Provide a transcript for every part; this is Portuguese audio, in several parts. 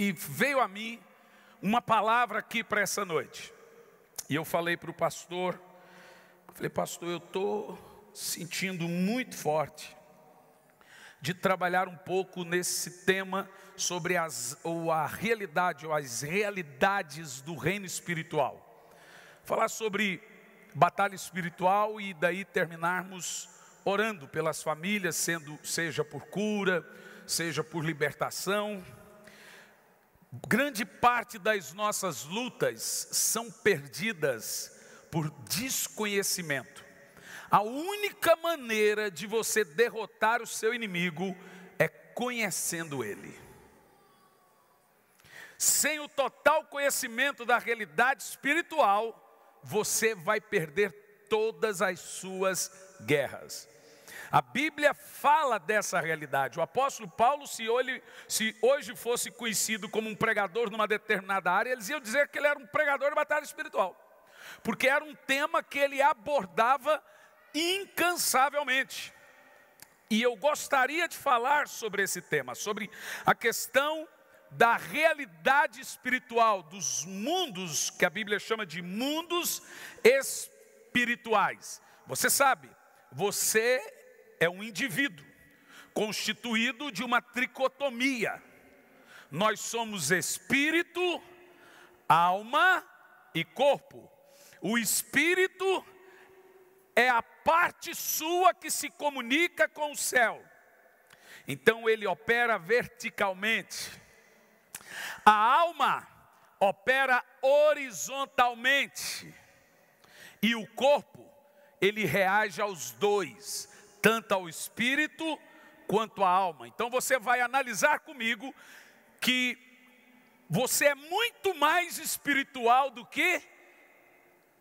e veio a mim uma palavra aqui para essa noite. E eu falei para o pastor, falei, pastor, eu estou sentindo muito forte de trabalhar um pouco nesse tema sobre as, ou a realidade, ou as realidades do reino espiritual. Falar sobre batalha espiritual e daí terminarmos orando pelas famílias, sendo, seja por cura, seja por libertação, Grande parte das nossas lutas são perdidas por desconhecimento. A única maneira de você derrotar o seu inimigo é conhecendo ele. Sem o total conhecimento da realidade espiritual, você vai perder todas as suas guerras. A Bíblia fala dessa realidade. O apóstolo Paulo, se, se hoje fosse conhecido como um pregador numa determinada área, eles iam dizer que ele era um pregador de batalha espiritual, porque era um tema que ele abordava incansavelmente. E eu gostaria de falar sobre esse tema, sobre a questão da realidade espiritual, dos mundos, que a Bíblia chama de mundos espirituais. Você sabe, você é um indivíduo constituído de uma tricotomia. Nós somos espírito, alma e corpo. O espírito é a parte sua que se comunica com o céu. Então ele opera verticalmente. A alma opera horizontalmente. E o corpo, ele reage aos dois tanto ao espírito quanto à alma. Então você vai analisar comigo que você é muito mais espiritual do que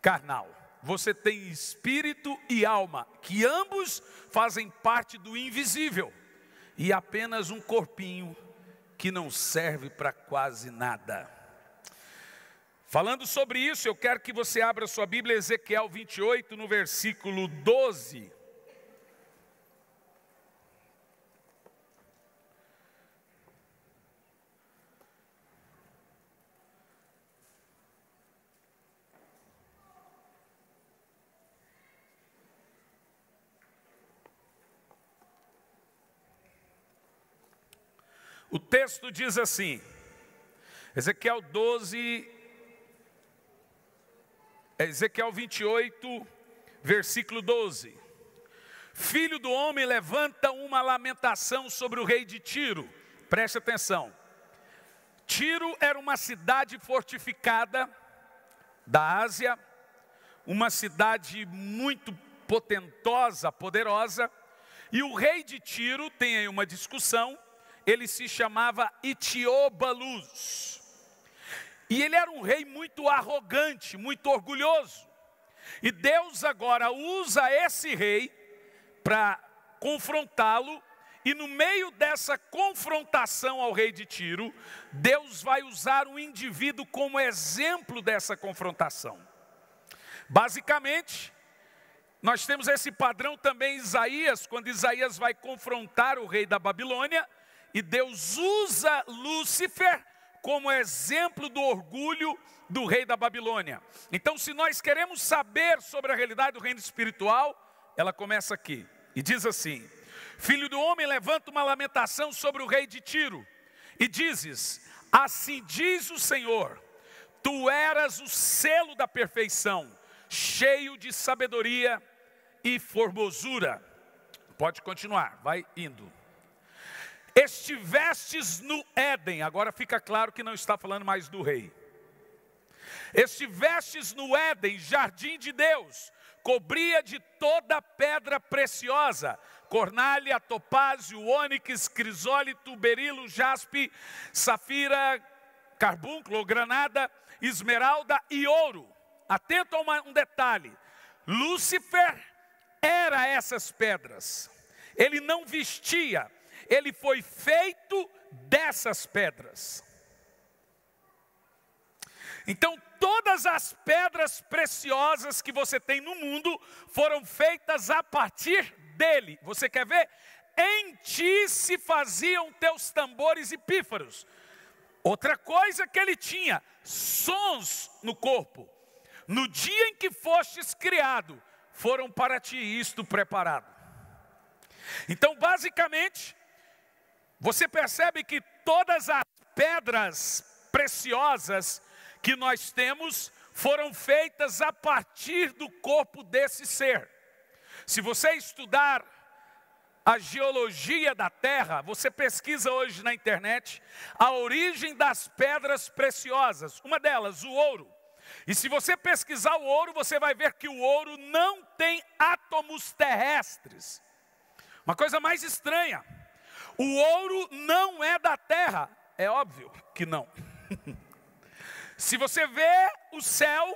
carnal. Você tem espírito e alma, que ambos fazem parte do invisível, e apenas um corpinho que não serve para quase nada. Falando sobre isso, eu quero que você abra sua Bíblia, Ezequiel 28, no versículo 12. texto diz assim, Ezequiel 12, é Ezequiel 28, versículo 12: Filho do homem levanta uma lamentação sobre o rei de Tiro, preste atenção. Tiro era uma cidade fortificada da Ásia, uma cidade muito potentosa, poderosa, e o rei de Tiro tem aí uma discussão ele se chamava Itiobaluz E ele era um rei muito arrogante, muito orgulhoso. E Deus agora usa esse rei para confrontá-lo, e no meio dessa confrontação ao rei de Tiro, Deus vai usar um indivíduo como exemplo dessa confrontação. Basicamente, nós temos esse padrão também em Isaías, quando Isaías vai confrontar o rei da Babilônia, e Deus usa Lúcifer como exemplo do orgulho do rei da Babilônia. Então, se nós queremos saber sobre a realidade do reino espiritual, ela começa aqui e diz assim: Filho do homem, levanta uma lamentação sobre o rei de Tiro e dizes: Assim diz o Senhor, tu eras o selo da perfeição, cheio de sabedoria e formosura. Pode continuar, vai indo estivestes no Éden, agora fica claro que não está falando mais do rei. Estivestes no Éden, jardim de Deus, cobria de toda pedra preciosa, cornalha, topázio, ônix, crisólito, berilo, jaspe, safira, carbúnculo, granada, esmeralda e ouro. Atento a uma, um detalhe: Lúcifer era essas pedras, ele não vestia, ele foi feito dessas pedras. Então, todas as pedras preciosas que você tem no mundo foram feitas a partir dele. Você quer ver? Em ti se faziam teus tambores e pífaros. Outra coisa que ele tinha: sons no corpo. No dia em que fostes criado, foram para ti isto preparado. Então, basicamente, você percebe que todas as pedras preciosas que nós temos foram feitas a partir do corpo desse ser. Se você estudar a geologia da terra, você pesquisa hoje na internet a origem das pedras preciosas, uma delas, o ouro. E se você pesquisar o ouro, você vai ver que o ouro não tem átomos terrestres. Uma coisa mais estranha, o ouro não é da terra. É óbvio que não. Se você vê o céu,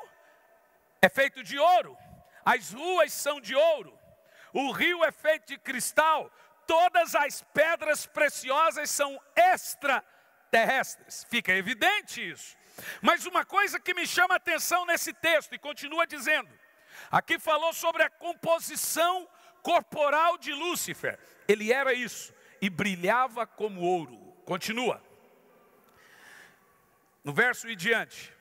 é feito de ouro, as ruas são de ouro, o rio é feito de cristal, todas as pedras preciosas são extraterrestres. Fica evidente isso. Mas uma coisa que me chama a atenção nesse texto, e continua dizendo, aqui falou sobre a composição corporal de Lúcifer, ele era isso, e brilhava como ouro. Continua. No verso e diante.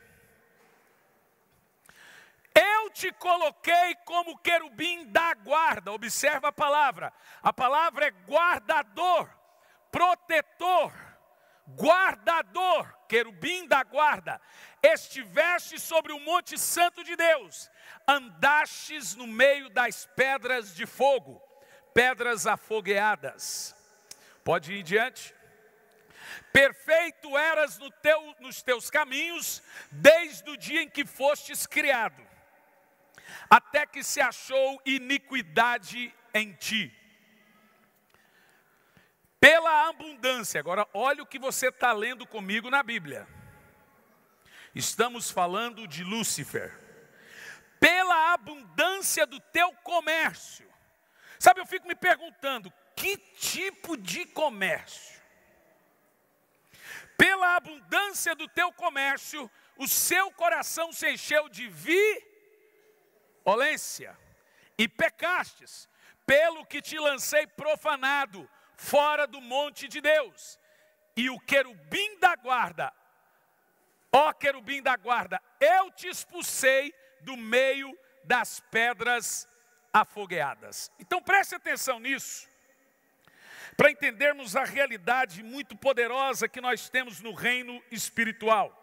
Eu te coloquei como querubim da guarda. Observa a palavra. A palavra é guardador, protetor, guardador, querubim da guarda. Estiveste sobre o monte santo de Deus, andastes no meio das pedras de fogo, pedras afogueadas. Pode ir em diante. Perfeito eras no teu, nos teus caminhos, desde o dia em que fostes criado, até que se achou iniquidade em ti. Pela abundância, agora olha o que você está lendo comigo na Bíblia. Estamos falando de Lúcifer. Pela abundância do teu comércio. Sabe, eu fico me perguntando, que tipo de comércio. Pela abundância do teu comércio, o seu coração se encheu de violência e pecastes, pelo que te lancei profanado fora do monte de Deus. E o querubim da guarda, ó querubim da guarda, eu te expulsei do meio das pedras afogueadas. Então preste atenção nisso para entendermos a realidade muito poderosa que nós temos no reino espiritual.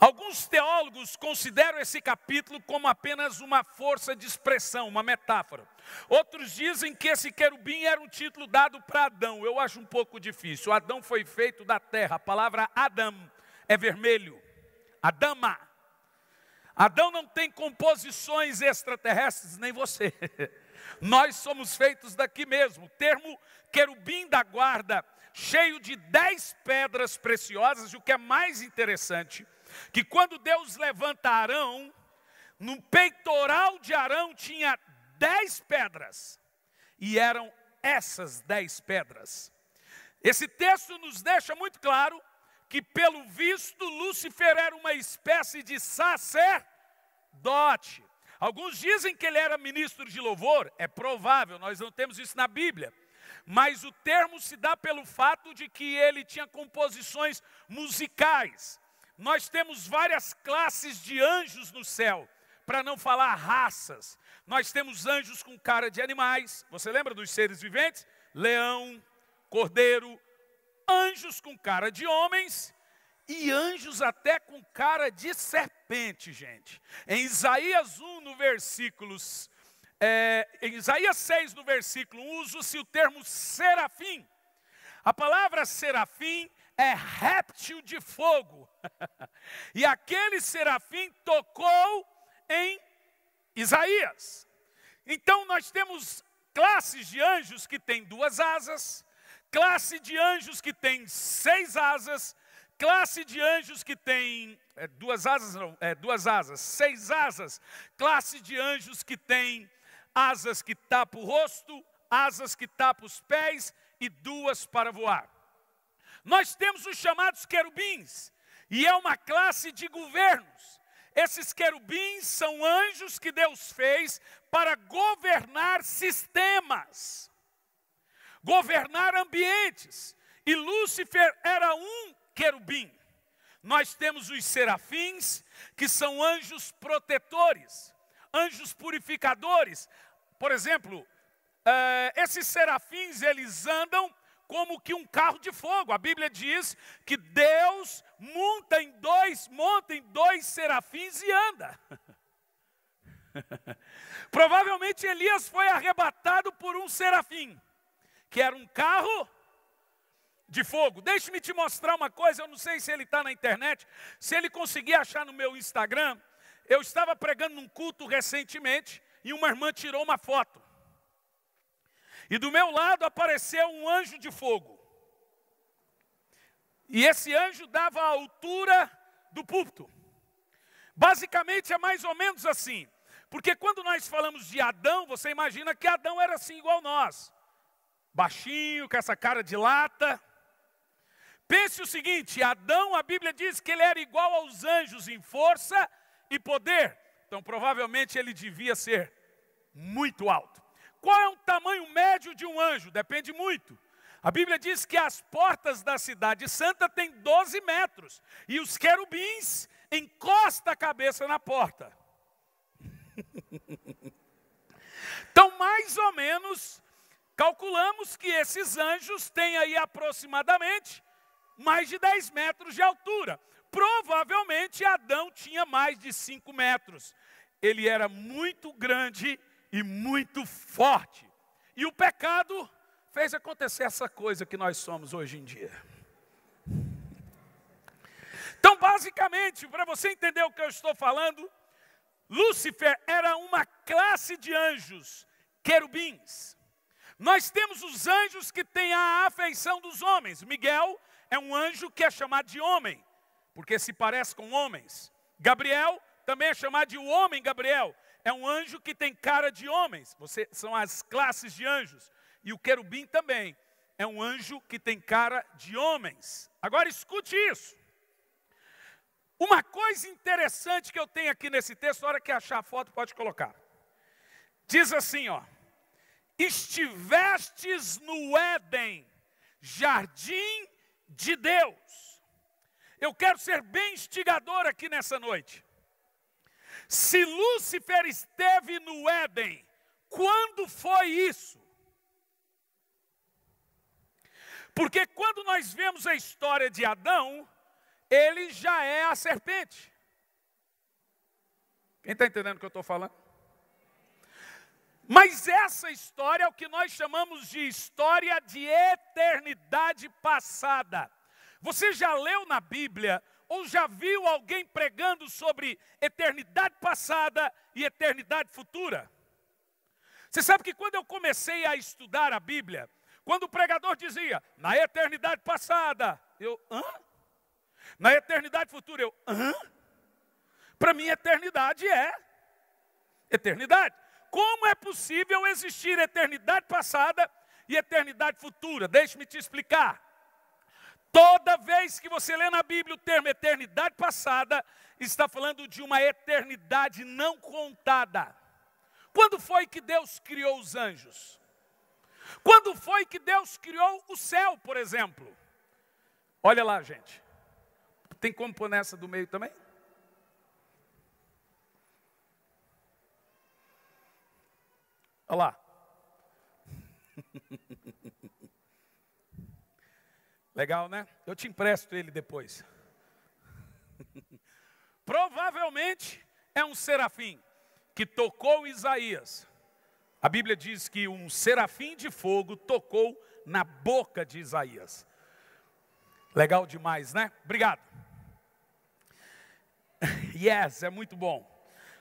Alguns teólogos consideram esse capítulo como apenas uma força de expressão, uma metáfora. Outros dizem que esse querubim era um título dado para Adão. Eu acho um pouco difícil. Adão foi feito da terra. A palavra Adam é vermelho. Adama. Adão não tem composições extraterrestres, nem você. Nós somos feitos daqui mesmo. Termo querubim da guarda, cheio de dez pedras preciosas. E o que é mais interessante, que quando Deus levanta Arão, no peitoral de Arão tinha dez pedras. E eram essas dez pedras. Esse texto nos deixa muito claro que, pelo visto, Lúcifer era uma espécie de sacerdote. Alguns dizem que ele era ministro de louvor, é provável, nós não temos isso na Bíblia. Mas o termo se dá pelo fato de que ele tinha composições musicais. Nós temos várias classes de anjos no céu, para não falar raças. Nós temos anjos com cara de animais, você lembra dos seres viventes? Leão, cordeiro, anjos com cara de homens e anjos até com cara de serpente, gente. Em Isaías 1, no versículo, é, em Isaías 6, no versículo 1, usa-se o termo serafim. A palavra serafim é réptil de fogo. e aquele serafim tocou em Isaías. Então nós temos classes de anjos que têm duas asas, classe de anjos que tem seis asas, classe de anjos que tem é, duas asas, não, é, duas asas, seis asas, classe de anjos que tem asas que tapa o rosto, asas que tapa os pés e duas para voar. Nós temos os chamados querubins, e é uma classe de governos. Esses querubins são anjos que Deus fez para governar sistemas, governar ambientes. E Lúcifer era um querubim, nós temos os serafins, que são anjos protetores, anjos purificadores. Por exemplo, eh, esses serafins, eles andam como que um carro de fogo. A Bíblia diz que Deus monta em dois, monta em dois serafins e anda. Provavelmente Elias foi arrebatado por um serafim, que era um carro de fogo. Deixe-me te mostrar uma coisa, eu não sei se ele está na internet, se ele conseguir achar no meu Instagram. Eu estava pregando num culto recentemente e uma irmã tirou uma foto. E do meu lado apareceu um anjo de fogo. E esse anjo dava a altura do púlpito. Basicamente é mais ou menos assim. Porque quando nós falamos de Adão, você imagina que Adão era assim igual nós. Baixinho, com essa cara de lata, Pense o seguinte: Adão, a Bíblia diz que ele era igual aos anjos em força e poder. Então, provavelmente ele devia ser muito alto. Qual é o tamanho médio de um anjo? Depende muito. A Bíblia diz que as portas da cidade santa têm 12 metros e os querubins encostam a cabeça na porta. então, mais ou menos, calculamos que esses anjos têm aí aproximadamente mais de 10 metros de altura. Provavelmente Adão tinha mais de 5 metros. Ele era muito grande e muito forte. E o pecado fez acontecer essa coisa que nós somos hoje em dia. Então, basicamente, para você entender o que eu estou falando, Lúcifer era uma classe de anjos, querubins. Nós temos os anjos que têm a afeição dos homens. Miguel é um anjo que é chamado de homem, porque se parece com homens. Gabriel também é chamado de homem Gabriel, é um anjo que tem cara de homens. Você, são as classes de anjos. E o querubim também é um anjo que tem cara de homens. Agora escute isso. Uma coisa interessante que eu tenho aqui nesse texto, a hora que achar a foto, pode colocar. Diz assim, ó: Estivestes no Éden, jardim de Deus. Eu quero ser bem instigador aqui nessa noite. Se Lúcifer esteve no Éden, quando foi isso? Porque quando nós vemos a história de Adão, ele já é a serpente. Quem está entendendo o que eu estou falando? Mas essa história é o que nós chamamos de história de eternidade passada. Você já leu na Bíblia ou já viu alguém pregando sobre eternidade passada e eternidade futura? Você sabe que quando eu comecei a estudar a Bíblia, quando o pregador dizia, na eternidade passada, eu, hã? Na eternidade futura, eu, hã? Para mim, eternidade é eternidade como é possível existir eternidade passada e eternidade futura? Deixe-me te explicar. Toda vez que você lê na Bíblia o termo eternidade passada, está falando de uma eternidade não contada. Quando foi que Deus criou os anjos? Quando foi que Deus criou o céu, por exemplo? Olha lá, gente. Tem como pôr nessa do meio também? Olha lá. Legal, né? Eu te empresto ele depois. Provavelmente é um serafim que tocou Isaías. A Bíblia diz que um serafim de fogo tocou na boca de Isaías. Legal demais, né? Obrigado. Yes, é muito bom.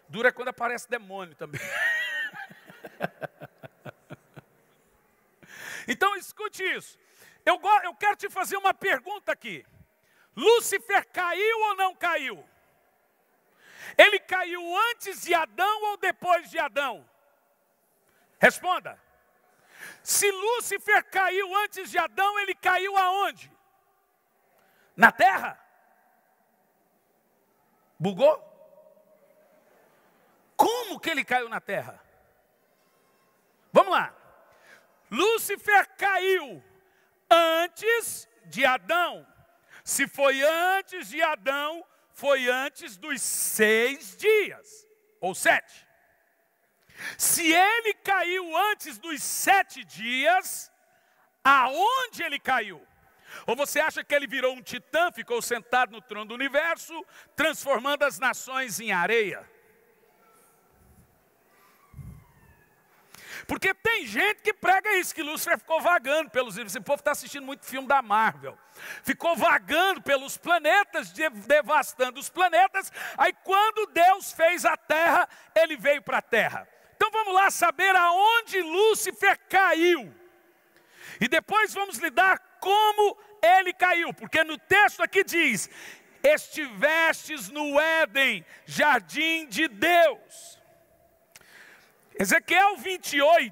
Dura quando aparece demônio também. então escute isso. Eu, eu quero te fazer uma pergunta aqui. Lúcifer caiu ou não caiu? Ele caiu antes de Adão ou depois de Adão? Responda. Se Lúcifer caiu antes de Adão, ele caiu aonde? Na terra? Bugou? Como que ele caiu na terra? Vamos lá. Lúcifer caiu antes de Adão. Se foi antes de Adão, foi antes dos seis dias, ou sete. Se ele caiu antes dos sete dias, aonde ele caiu? Ou você acha que ele virou um titã, ficou sentado no trono do universo, transformando as nações em areia? Porque tem gente que prega isso, que Lúcifer ficou vagando pelos livros. Esse povo está assistindo muito filme da Marvel. Ficou vagando pelos planetas, devastando os planetas. Aí quando Deus fez a terra, ele veio para a terra. Então vamos lá saber aonde Lúcifer caiu. E depois vamos lidar como ele caiu, porque no texto aqui diz: estivestes no Éden, jardim de Deus. Ezequiel 28,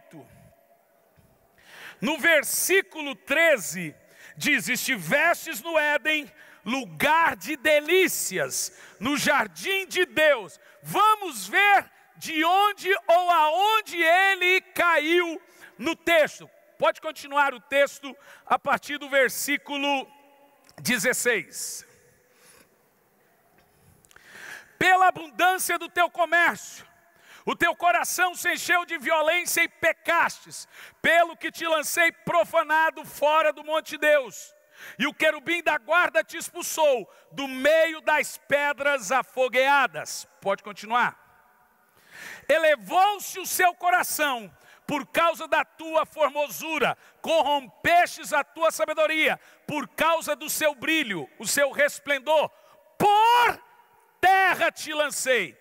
no versículo 13, diz: Estivestes no Éden, lugar de delícias, no jardim de Deus. Vamos ver de onde ou aonde ele caiu no texto. Pode continuar o texto a partir do versículo 16. Pela abundância do teu comércio, o teu coração se encheu de violência e pecastes, pelo que te lancei profanado fora do monte Deus. E o querubim da guarda te expulsou do meio das pedras afogueadas. Pode continuar. Elevou-se o seu coração por causa da tua formosura, corrompestes a tua sabedoria, por causa do seu brilho, o seu resplendor, por terra te lancei,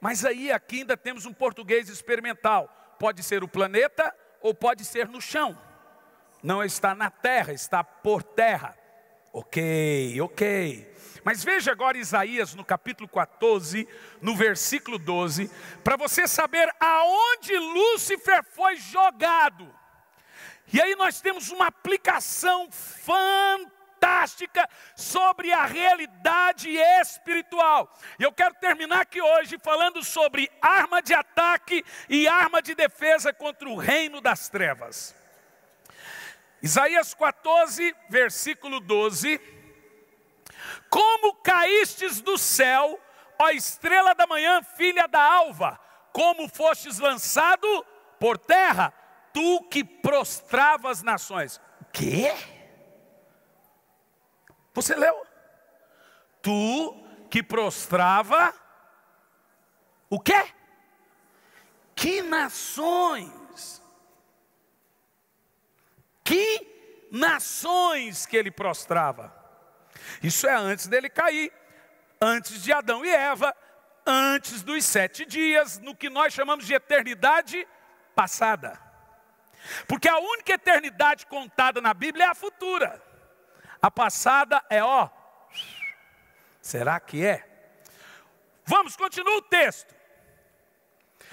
mas aí aqui ainda temos um português experimental. Pode ser o planeta ou pode ser no chão. Não está na terra, está por terra. Ok, ok. Mas veja agora Isaías no capítulo 14, no versículo 12, para você saber aonde Lúcifer foi jogado. E aí nós temos uma aplicação fantástica fantástica sobre a realidade espiritual. E eu quero terminar aqui hoje falando sobre arma de ataque e arma de defesa contra o reino das trevas. Isaías 14, versículo 12. Como caístes do céu, ó estrela da manhã, filha da alva, como fostes lançado por terra, tu que prostravas nações. O quê? Você leu? Tu que prostrava o quê? Que nações? Que nações que ele prostrava? Isso é antes dele cair, antes de Adão e Eva, antes dos sete dias, no que nós chamamos de eternidade passada. Porque a única eternidade contada na Bíblia é a futura. A passada é ó. Será que é? Vamos, continua o texto.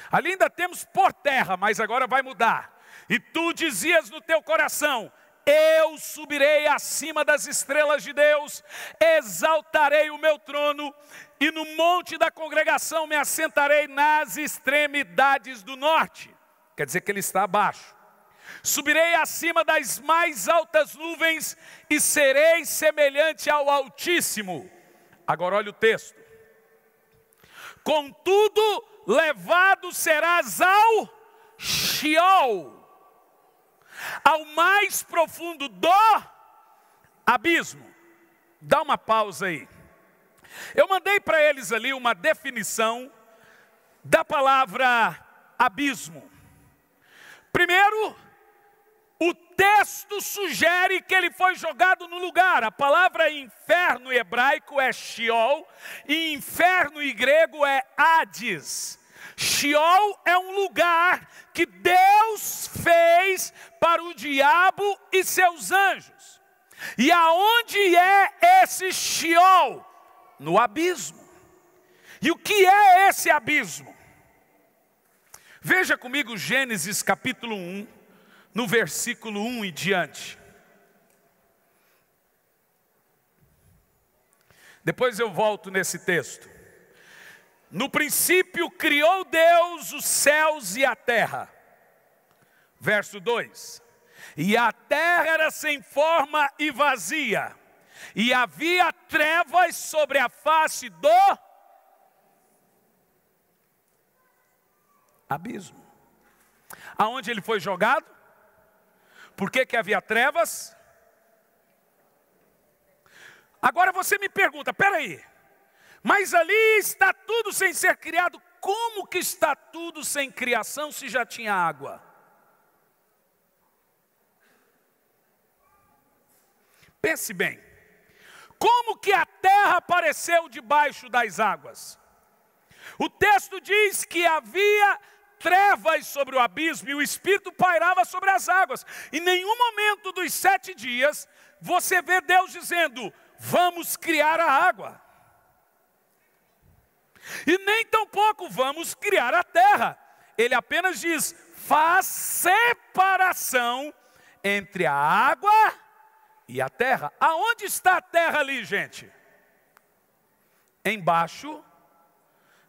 Ali ainda temos por terra, mas agora vai mudar. E tu dizias no teu coração: Eu subirei acima das estrelas de Deus, exaltarei o meu trono, e no monte da congregação me assentarei nas extremidades do norte. Quer dizer que ele está abaixo. Subirei acima das mais altas nuvens e serei semelhante ao Altíssimo. Agora olha o texto. Contudo, levado serás ao Sheol, ao mais profundo do abismo. Dá uma pausa aí. Eu mandei para eles ali uma definição da palavra abismo. Primeiro, o texto sugere que ele foi jogado no lugar. A palavra inferno em hebraico é Sheol, e inferno em grego é Hades. Sheol é um lugar que Deus fez para o diabo e seus anjos. E aonde é esse Sheol? No abismo. E o que é esse abismo? Veja comigo Gênesis capítulo 1, no versículo 1 e diante. Depois eu volto nesse texto. No princípio criou Deus os céus e a terra. Verso 2: E a terra era sem forma e vazia, e havia trevas sobre a face do abismo. Aonde ele foi jogado? Por que, que havia trevas? Agora você me pergunta, peraí, mas ali está tudo sem ser criado, como que está tudo sem criação se já tinha água? Pense bem, como que a terra apareceu debaixo das águas? O texto diz que havia trevas sobre o abismo e o Espírito pairava sobre as águas. Em nenhum momento dos sete dias você vê Deus dizendo: vamos criar a água. E nem tampouco vamos criar a terra. Ele apenas diz: faz separação entre a água e a terra. Aonde está a terra ali, gente? Embaixo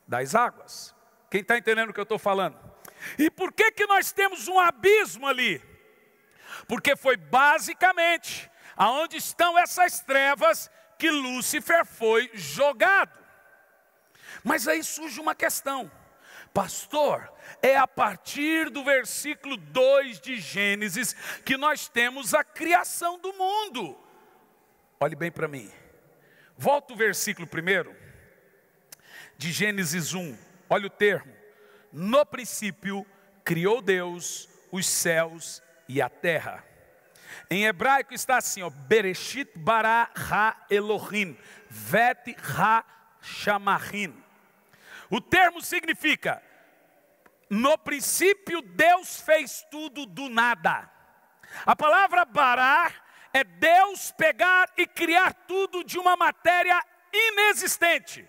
das águas. Quem está entendendo o que eu estou falando? E por que, que nós temos um abismo ali? Porque foi basicamente aonde estão essas trevas que Lúcifer foi jogado. Mas aí surge uma questão. Pastor, é a partir do versículo 2 de Gênesis que nós temos a criação do mundo. Olhe bem para mim. Volta o versículo primeiro de Gênesis 1. Olha o termo. No princípio criou Deus os céus e a terra. Em hebraico está assim, ó, Bereshit bara ha Elohim, vet ha shamarim. O termo significa no princípio Deus fez tudo do nada. A palavra bara é Deus pegar e criar tudo de uma matéria inexistente.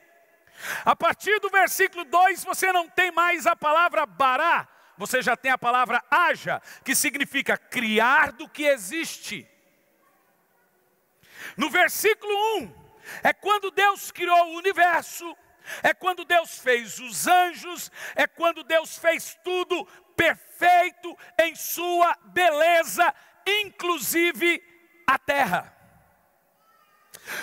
A partir do versículo 2, você não tem mais a palavra bará, você já tem a palavra haja, que significa criar do que existe. No versículo 1, é quando Deus criou o universo, é quando Deus fez os anjos, é quando Deus fez tudo perfeito em sua beleza, inclusive a terra.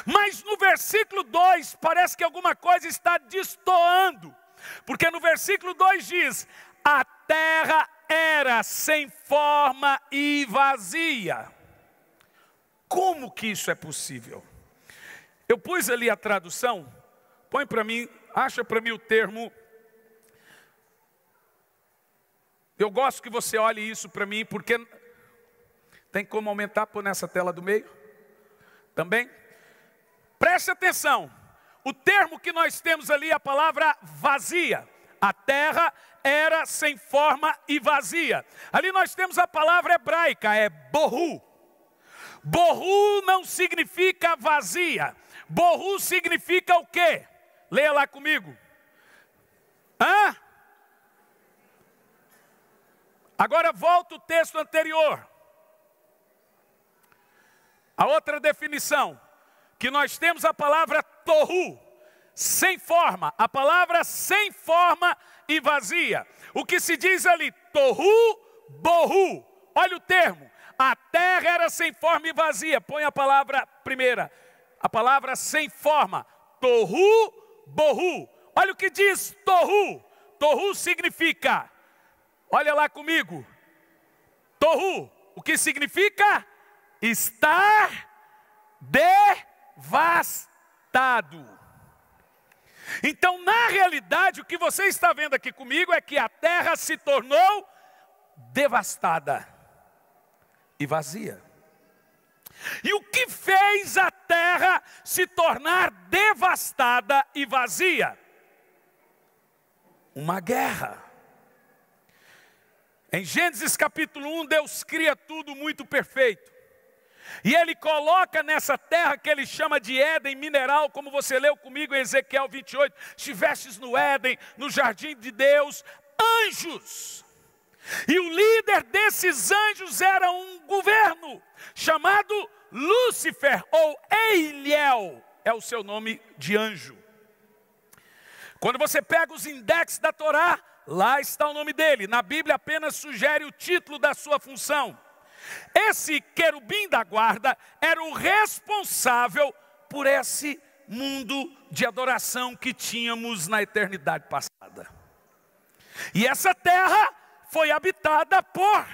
Mas no versículo 2 parece que alguma coisa está destoando, porque no versículo 2 diz: A terra era sem forma e vazia. Como que isso é possível? Eu pus ali a tradução, põe para mim, acha para mim o termo. Eu gosto que você olhe isso para mim, porque tem como aumentar por nessa tela do meio? Também? Preste atenção. O termo que nós temos ali é a palavra vazia. A terra era sem forma e vazia. Ali nós temos a palavra hebraica, é borru. Borru não significa vazia. Borru significa o quê? Leia lá comigo. Hã? Agora volta o texto anterior. A outra definição que nós temos a palavra torru, sem forma, a palavra sem forma e vazia. O que se diz ali, torru, borru, olha o termo, a terra era sem forma e vazia, põe a palavra primeira, a palavra sem forma, torru, borru, olha o que diz torru, torru significa, olha lá comigo, torru, o que significa? Estar de devastado. Então, na realidade, o que você está vendo aqui comigo é que a terra se tornou devastada e vazia. E o que fez a terra se tornar devastada e vazia? Uma guerra. Em Gênesis capítulo 1, Deus cria tudo muito perfeito. E ele coloca nessa terra que ele chama de Éden mineral, como você leu comigo em Ezequiel 28, estivestes no Éden, no jardim de Deus, anjos. E o líder desses anjos era um governo chamado Lúcifer ou Eiliel, é o seu nome de anjo. Quando você pega os index da Torá, lá está o nome dele. Na Bíblia apenas sugere o título da sua função. Esse querubim da guarda era o responsável por esse mundo de adoração que tínhamos na eternidade passada. E essa terra foi habitada por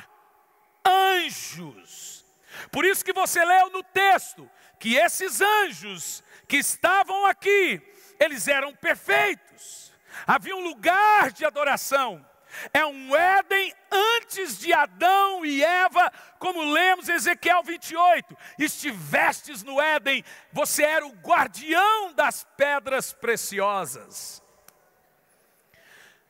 anjos. Por isso que você leu no texto que esses anjos que estavam aqui, eles eram perfeitos. Havia um lugar de adoração, é um Éden antes de Adão e Eva, como lemos Ezequiel 28. Estivestes no Éden, você era o guardião das pedras preciosas.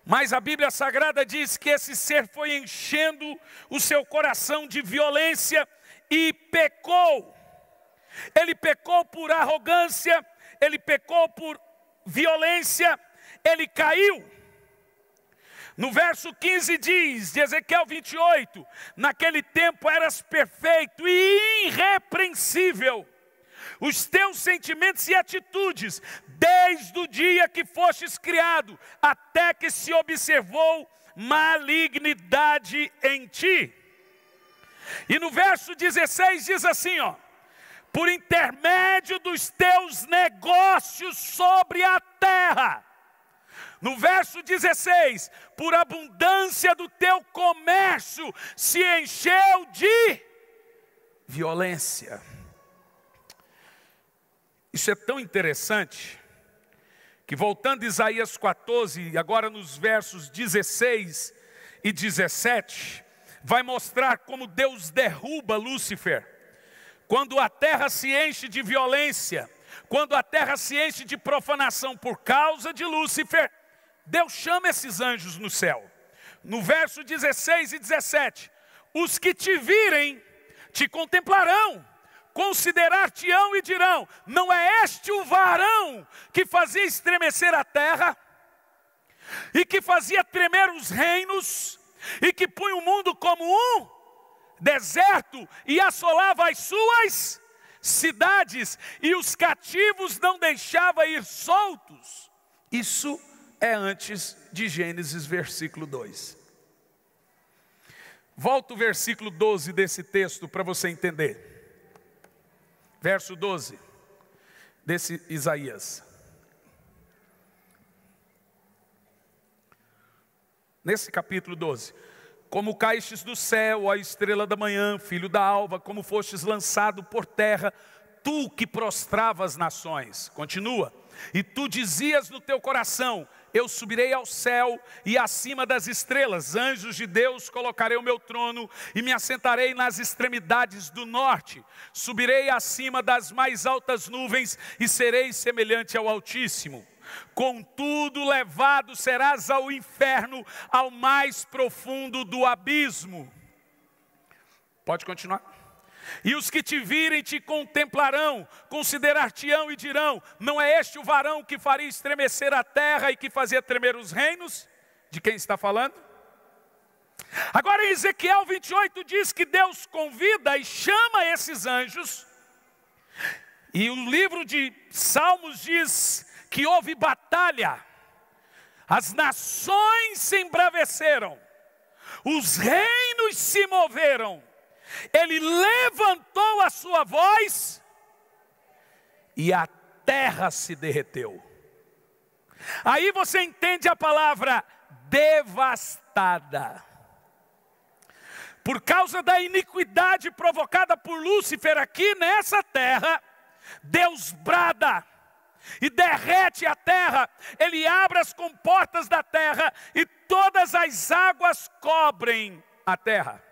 Mas a Bíblia Sagrada diz que esse ser foi enchendo o seu coração de violência e pecou. Ele pecou por arrogância, ele pecou por violência, ele caiu no verso 15 diz, de Ezequiel 28, naquele tempo eras perfeito e irrepreensível. Os teus sentimentos e atitudes, desde o dia que fostes criado, até que se observou malignidade em ti. E no verso 16 diz assim, ó: Por intermédio dos teus negócios sobre a terra, no verso 16: Por abundância do teu comércio se encheu de violência. Isso é tão interessante que, voltando a Isaías 14, agora nos versos 16 e 17, vai mostrar como Deus derruba Lúcifer. Quando a terra se enche de violência, quando a terra se enche de profanação por causa de Lúcifer, Deus chama esses anjos no céu. No verso 16 e 17: Os que te virem te contemplarão, considerar-te-ão e dirão: Não é este o varão que fazia estremecer a terra, e que fazia tremer os reinos, e que punha o mundo como um deserto e assolava as suas cidades, e os cativos não deixava ir soltos? Isso é é antes de Gênesis, versículo 2. Volta o versículo 12 desse texto para você entender. Verso 12 desse Isaías. Nesse capítulo 12. Como caixes do céu, a estrela da manhã, filho da alva, como fostes lançado por terra, tu que prostravas nações. Continua. E tu dizias no teu coração: eu subirei ao céu e acima das estrelas, anjos de Deus, colocarei o meu trono e me assentarei nas extremidades do norte. Subirei acima das mais altas nuvens e serei semelhante ao Altíssimo. Contudo, levado serás ao inferno, ao mais profundo do abismo. Pode continuar. E os que te virem te contemplarão, considerar-te-ão e dirão: Não é este o varão que faria estremecer a terra e que fazia tremer os reinos? De quem está falando? Agora, Ezequiel 28 diz que Deus convida e chama esses anjos, e o livro de Salmos diz que houve batalha, as nações se embraveceram, os reinos se moveram, ele levantou a sua voz e a terra se derreteu. Aí você entende a palavra devastada. Por causa da iniquidade provocada por Lúcifer aqui nessa terra, Deus brada e derrete a terra, ele abre as comportas da terra e todas as águas cobrem a terra.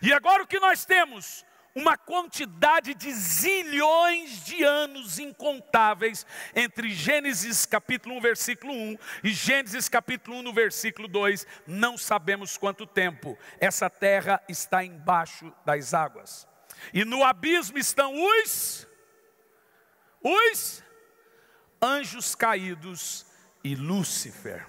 E agora o que nós temos? Uma quantidade de zilhões de anos incontáveis entre Gênesis capítulo 1, versículo 1 e Gênesis capítulo 1, no versículo 2, não sabemos quanto tempo essa terra está embaixo das águas. E no abismo estão os os anjos caídos e Lúcifer.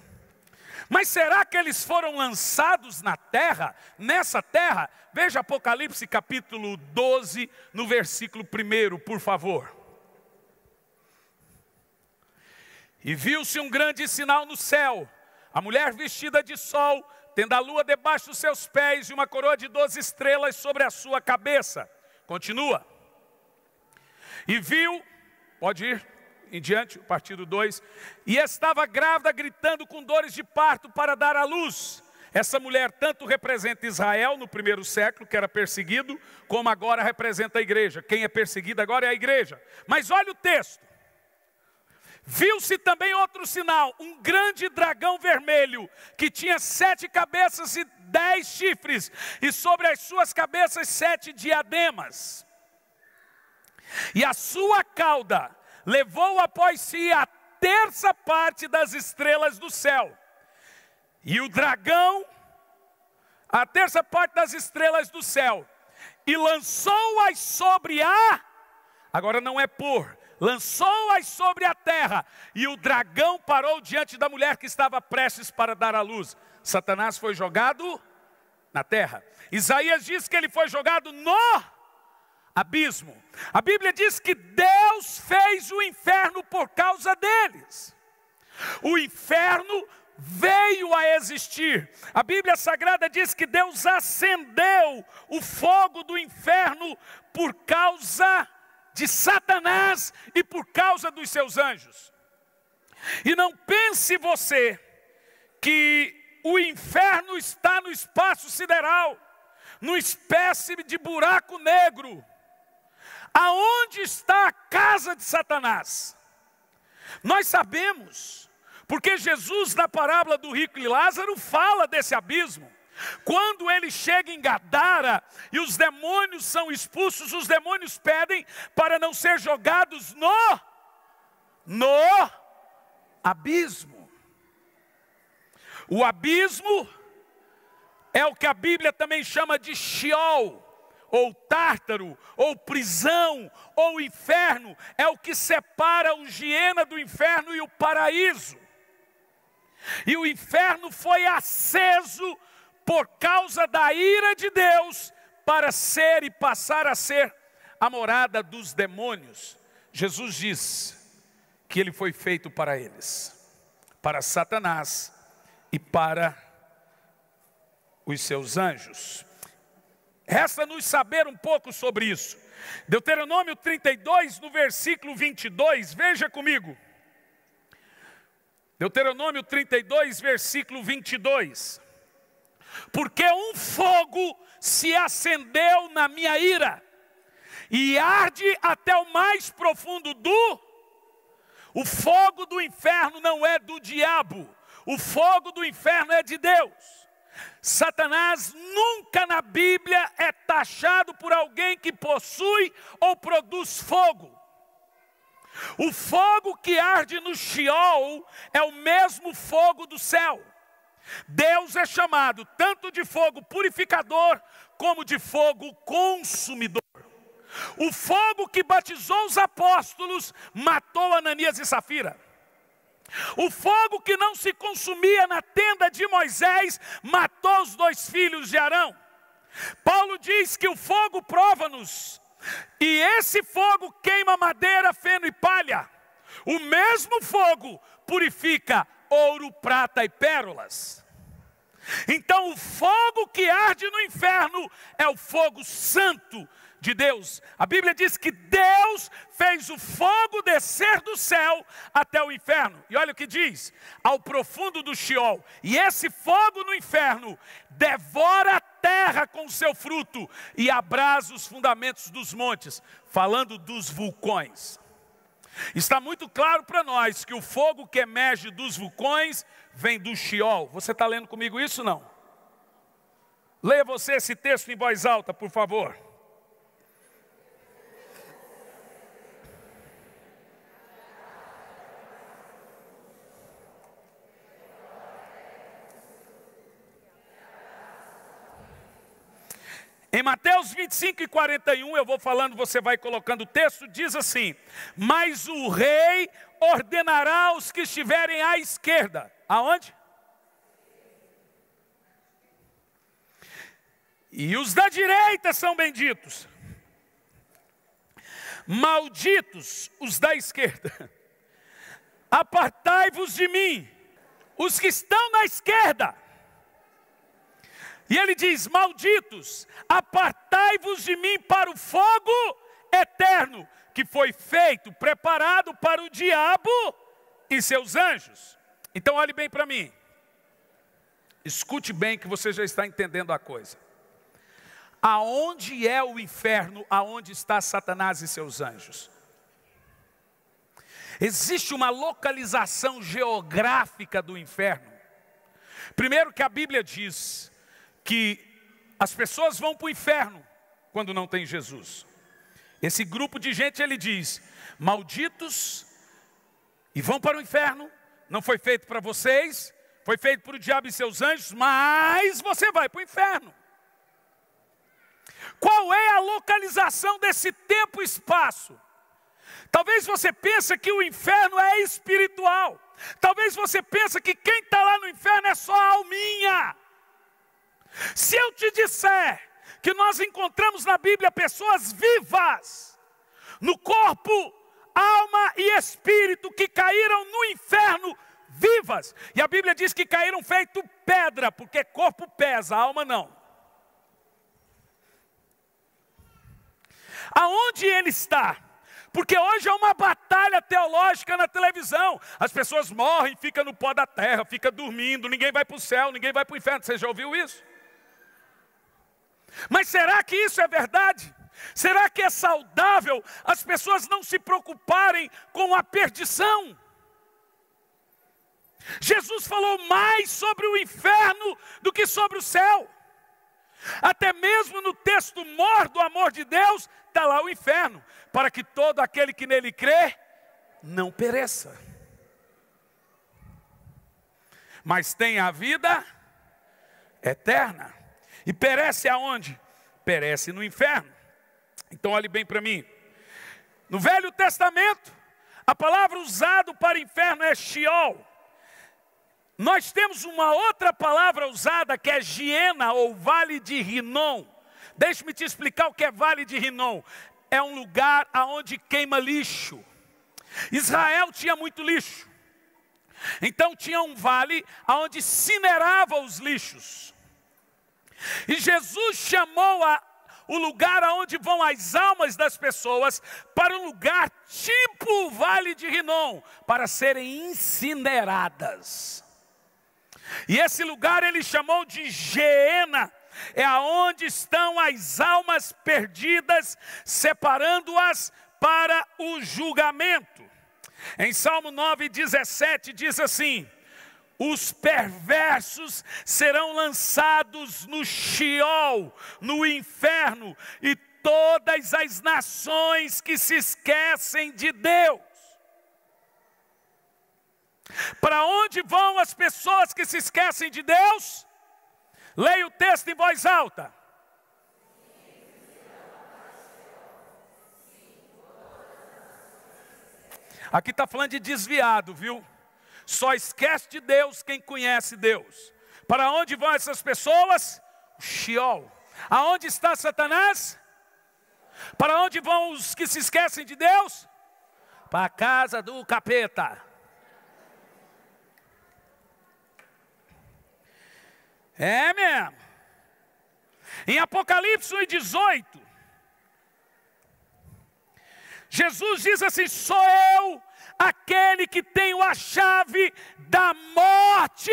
Mas será que eles foram lançados na terra, nessa terra? Veja Apocalipse capítulo 12, no versículo 1, por favor. E viu-se um grande sinal no céu: a mulher vestida de sol, tendo a lua debaixo dos seus pés e uma coroa de doze estrelas sobre a sua cabeça. Continua. E viu, pode ir em diante, o partido 2, e estava grávida, gritando com dores de parto para dar à luz. Essa mulher tanto representa Israel no primeiro século, que era perseguido, como agora representa a igreja. Quem é perseguido agora é a igreja. Mas olha o texto. Viu-se também outro sinal, um grande dragão vermelho, que tinha sete cabeças e dez chifres, e sobre as suas cabeças sete diademas. E a sua cauda levou após si a terça parte das estrelas do céu. E o dragão, a terça parte das estrelas do céu, e lançou-as sobre a, agora não é por, lançou-as sobre a terra, e o dragão parou diante da mulher que estava prestes para dar à luz. Satanás foi jogado na terra. Isaías diz que ele foi jogado no abismo. A Bíblia diz que Deus fez o inferno por causa deles. O inferno veio a existir. A Bíblia Sagrada diz que Deus acendeu o fogo do inferno por causa de Satanás e por causa dos seus anjos. E não pense você que o inferno está no espaço sideral, numa espécie de buraco negro Aonde está a casa de Satanás? Nós sabemos, porque Jesus, na parábola do rico e Lázaro, fala desse abismo. Quando ele chega em Gadara e os demônios são expulsos, os demônios pedem para não ser jogados no no abismo. O abismo é o que a Bíblia também chama de Sheol, ou tártaro, ou prisão, ou inferno, é o que separa o hiena do inferno e o paraíso. E o inferno foi aceso por causa da ira de Deus para ser e passar a ser a morada dos demônios. Jesus diz que ele foi feito para eles, para Satanás e para os seus anjos. Resta-nos saber um pouco sobre isso. Deuteronômio 32, no versículo 22, veja comigo. Deuteronômio 32, versículo 22. Porque um fogo se acendeu na minha ira, e arde até o mais profundo do. O fogo do inferno não é do diabo, o fogo do inferno é de Deus. Satanás nunca na Bíblia é taxado por alguém que possui ou produz fogo. O fogo que arde no Sheol é o mesmo fogo do céu. Deus é chamado tanto de fogo purificador como de fogo consumidor. O fogo que batizou os apóstolos matou Ananias e Safira. O fogo que não se consumia na tenda de Moisés matou os dois filhos de Arão. Paulo diz que o fogo prova-nos, e esse fogo queima madeira, feno e palha. O mesmo fogo purifica ouro, prata e pérolas. Então, o fogo que arde no inferno é o fogo santo de Deus. A Bíblia diz que Deus fez o fogo descer do céu até o inferno. E olha o que diz: ao profundo do Sheol. E esse fogo no inferno devora a terra com o seu fruto e abrasa os fundamentos dos montes. Falando dos vulcões. Está muito claro para nós que o fogo que emerge dos vulcões vem do Sheol. Você está lendo comigo isso não? Leia você esse texto em voz alta, por favor. Em Mateus 25 e 41, eu vou falando, você vai colocando o texto, diz assim: Mas o rei ordenará aos que estiverem à esquerda, Aonde? E os da direita são benditos. Malditos os da esquerda. Apartai-vos de mim, os que estão na esquerda. E ele diz: Malditos, apartai-vos de mim para o fogo eterno, que foi feito, preparado para o diabo e seus anjos. Então olhe bem para mim. Escute bem que você já está entendendo a coisa. Aonde é o inferno? Aonde está Satanás e seus anjos? Existe uma localização geográfica do inferno. Primeiro que a Bíblia diz que as pessoas vão para o inferno quando não tem Jesus. Esse grupo de gente ele diz: malditos e vão para o inferno não foi feito para vocês, foi feito para o diabo e seus anjos, mas você vai para o inferno. Qual é a localização desse tempo e espaço? Talvez você pense que o inferno é espiritual. Talvez você pense que quem está lá no inferno é só a alminha. Se eu te disser que nós encontramos na Bíblia pessoas vivas, no corpo alma e espírito que caíram no inferno vivas. E a Bíblia diz que caíram feito pedra, porque corpo pesa, alma não. Aonde ele está? Porque hoje é uma batalha teológica na televisão. As pessoas morrem, ficam no pó da terra, ficam dormindo, ninguém vai para o céu, ninguém vai para o inferno. Você já ouviu isso? Mas será que isso é verdade? Será que é saudável as pessoas não se preocuparem com a perdição? Jesus falou mais sobre o inferno do que sobre o céu. Até mesmo no texto mor do amor de Deus, está lá o inferno, para que todo aquele que nele crê não pereça. Mas tenha a vida eterna. E perece aonde? Perece no inferno. Então olhe bem para mim. No Velho Testamento, a palavra usada para inferno é Sheol. Nós temos uma outra palavra usada que é Giena ou Vale de Rinom. Deixe-me te explicar o que é Vale de Rinom. É um lugar aonde queima lixo. Israel tinha muito lixo. Então tinha um vale aonde cinerava os lixos. E Jesus chamou a o lugar aonde vão as almas das pessoas, para um lugar tipo o Vale de Rinom, para serem incineradas. E esse lugar ele chamou de Geena, é aonde estão as almas perdidas, separando-as para o julgamento. Em Salmo 17, diz assim: os perversos serão lançados no Sheol, no inferno, e todas as nações que se esquecem de Deus. Para onde vão as pessoas que se esquecem de Deus? Leia o texto em voz alta. Aqui está falando de desviado, viu? Só esquece de Deus quem conhece Deus. Para onde vão essas pessoas? O Sheol. Aonde está Satanás? Para onde vão os que se esquecem de Deus? Para a casa do capeta. É mesmo. Em Apocalipse 1, 18, Jesus diz assim: Sou eu aquele que tem a chave da morte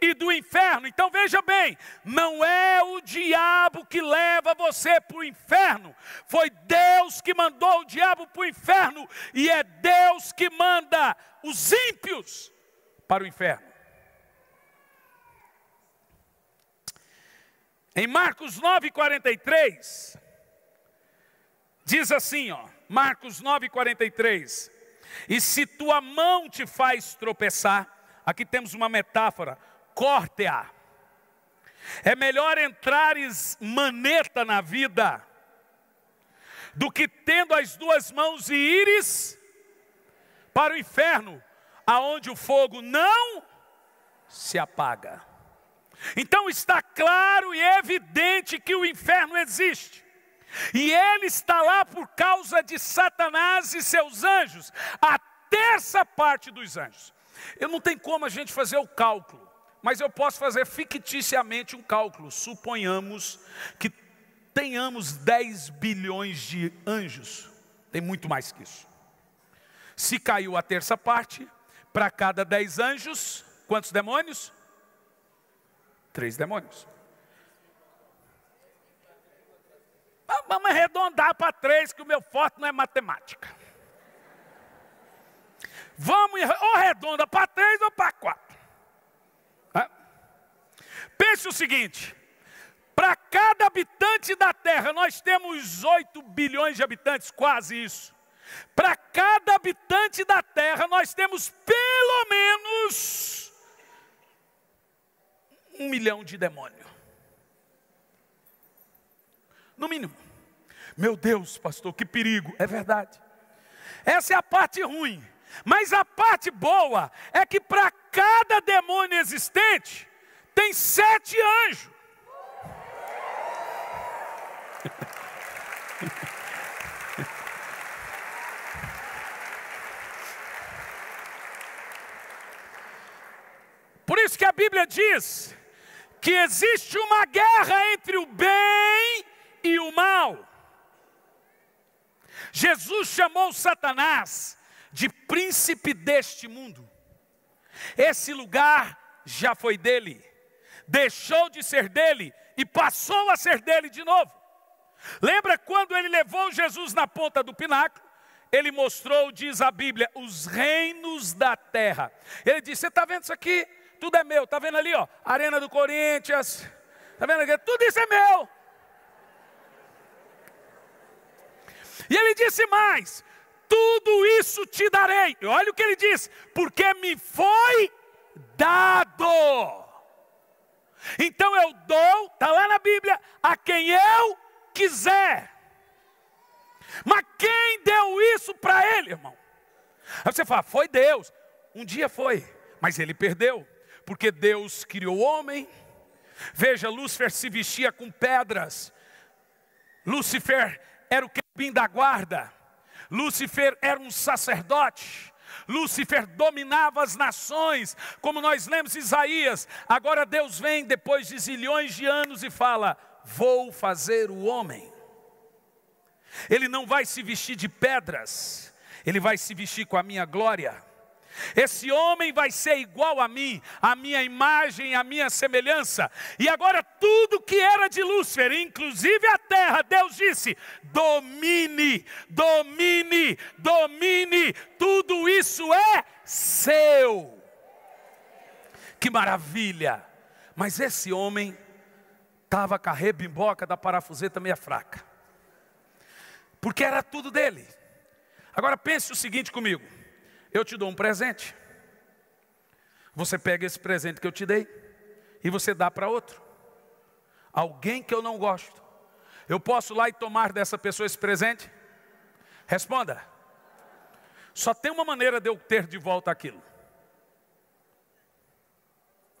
e do inferno. Então veja bem, não é o diabo que leva você para o inferno, foi Deus que mandou o diabo para o inferno, e é Deus que manda os ímpios para o inferno. Em Marcos 9,43, diz assim, ó, Marcos 9,43, e se tua mão te faz tropeçar, aqui temos uma metáfora, corte-a. É melhor entrares maneta na vida do que tendo as duas mãos e ires para o inferno, aonde o fogo não se apaga. Então está claro e evidente que o inferno existe. E ele está lá por causa de Satanás e seus anjos, a terça parte dos anjos. Eu não tem como a gente fazer o cálculo, mas eu posso fazer ficticiamente um cálculo. Suponhamos que tenhamos 10 bilhões de anjos. Tem muito mais que isso. Se caiu a terça parte, para cada 10 anjos, quantos demônios? Três demônios. vamos arredondar para três, que o meu forte não é matemática. Vamos, ou arredonda para três ou para quatro. É? Pense o seguinte: para cada habitante da Terra, nós temos 8 bilhões de habitantes, quase isso. Para cada habitante da Terra, nós temos pelo menos um milhão de demônio. No mínimo. Meu Deus, pastor, que perigo. É verdade. Essa é a parte ruim. Mas a parte boa é que para cada demônio existente tem sete anjos. Por isso que a Bíblia diz que existe uma guerra entre o bem e o mal. Jesus chamou Satanás de príncipe deste mundo. Esse lugar já foi dele, deixou de ser dele e passou a ser dele de novo. Lembra quando ele levou Jesus na ponta do pináculo? Ele mostrou, diz a Bíblia, os reinos da terra. Ele disse: Você está vendo isso aqui? Tudo é meu. Está vendo ali, ó? Arena do Corinthians. Está vendo aqui? Tudo isso é meu. E ele disse mais: tudo isso te darei. E olha o que ele diz: porque me foi dado. Então eu dou, está lá na Bíblia, a quem eu quiser. Mas quem deu isso para ele, irmão? Aí você fala, foi Deus. Um dia foi, mas ele perdeu, porque Deus criou o homem. Veja, Lúcifer se vestia com pedras. Lúcifer era o que da guarda. Lúcifer era um sacerdote. Lúcifer dominava as nações, como nós lemos Isaías. Agora Deus vem depois de zilhões de anos e fala: Vou fazer o homem. Ele não vai se vestir de pedras, ele vai se vestir com a minha glória. Esse homem vai ser igual a mim, a minha imagem, a minha semelhança. E agora tudo que era de Lúcifer, inclusive a terra, Deus disse: domine, domine, domine, tudo isso é seu. Que maravilha! Mas esse homem estava com a rebimboca da parafuseta meia fraca. Porque era tudo dele. Agora pense o seguinte comigo. Eu te dou um presente. Você pega esse presente que eu te dei e você dá para outro. Alguém que eu não gosto. Eu posso lá e tomar dessa pessoa esse presente? Responda. Só tem uma maneira de eu ter de volta aquilo.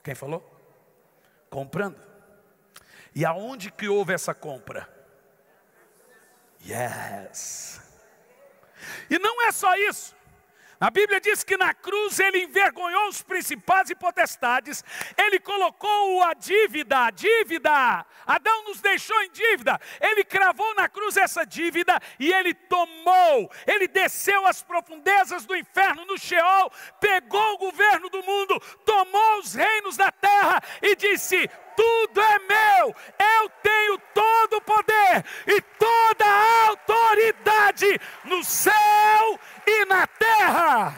Quem falou? Comprando. E aonde que houve essa compra? Yes. E não é só isso. A Bíblia diz que na cruz ele envergonhou os principais e potestades, ele colocou a dívida, a dívida. Adão nos deixou em dívida, ele cravou na cruz essa dívida e ele tomou, ele desceu às profundezas do inferno, no Sheol, pegou o governo do mundo, tomou os reinos da terra e disse: tudo é meu, eu tenho todo o poder e toda a autoridade no céu e na terra.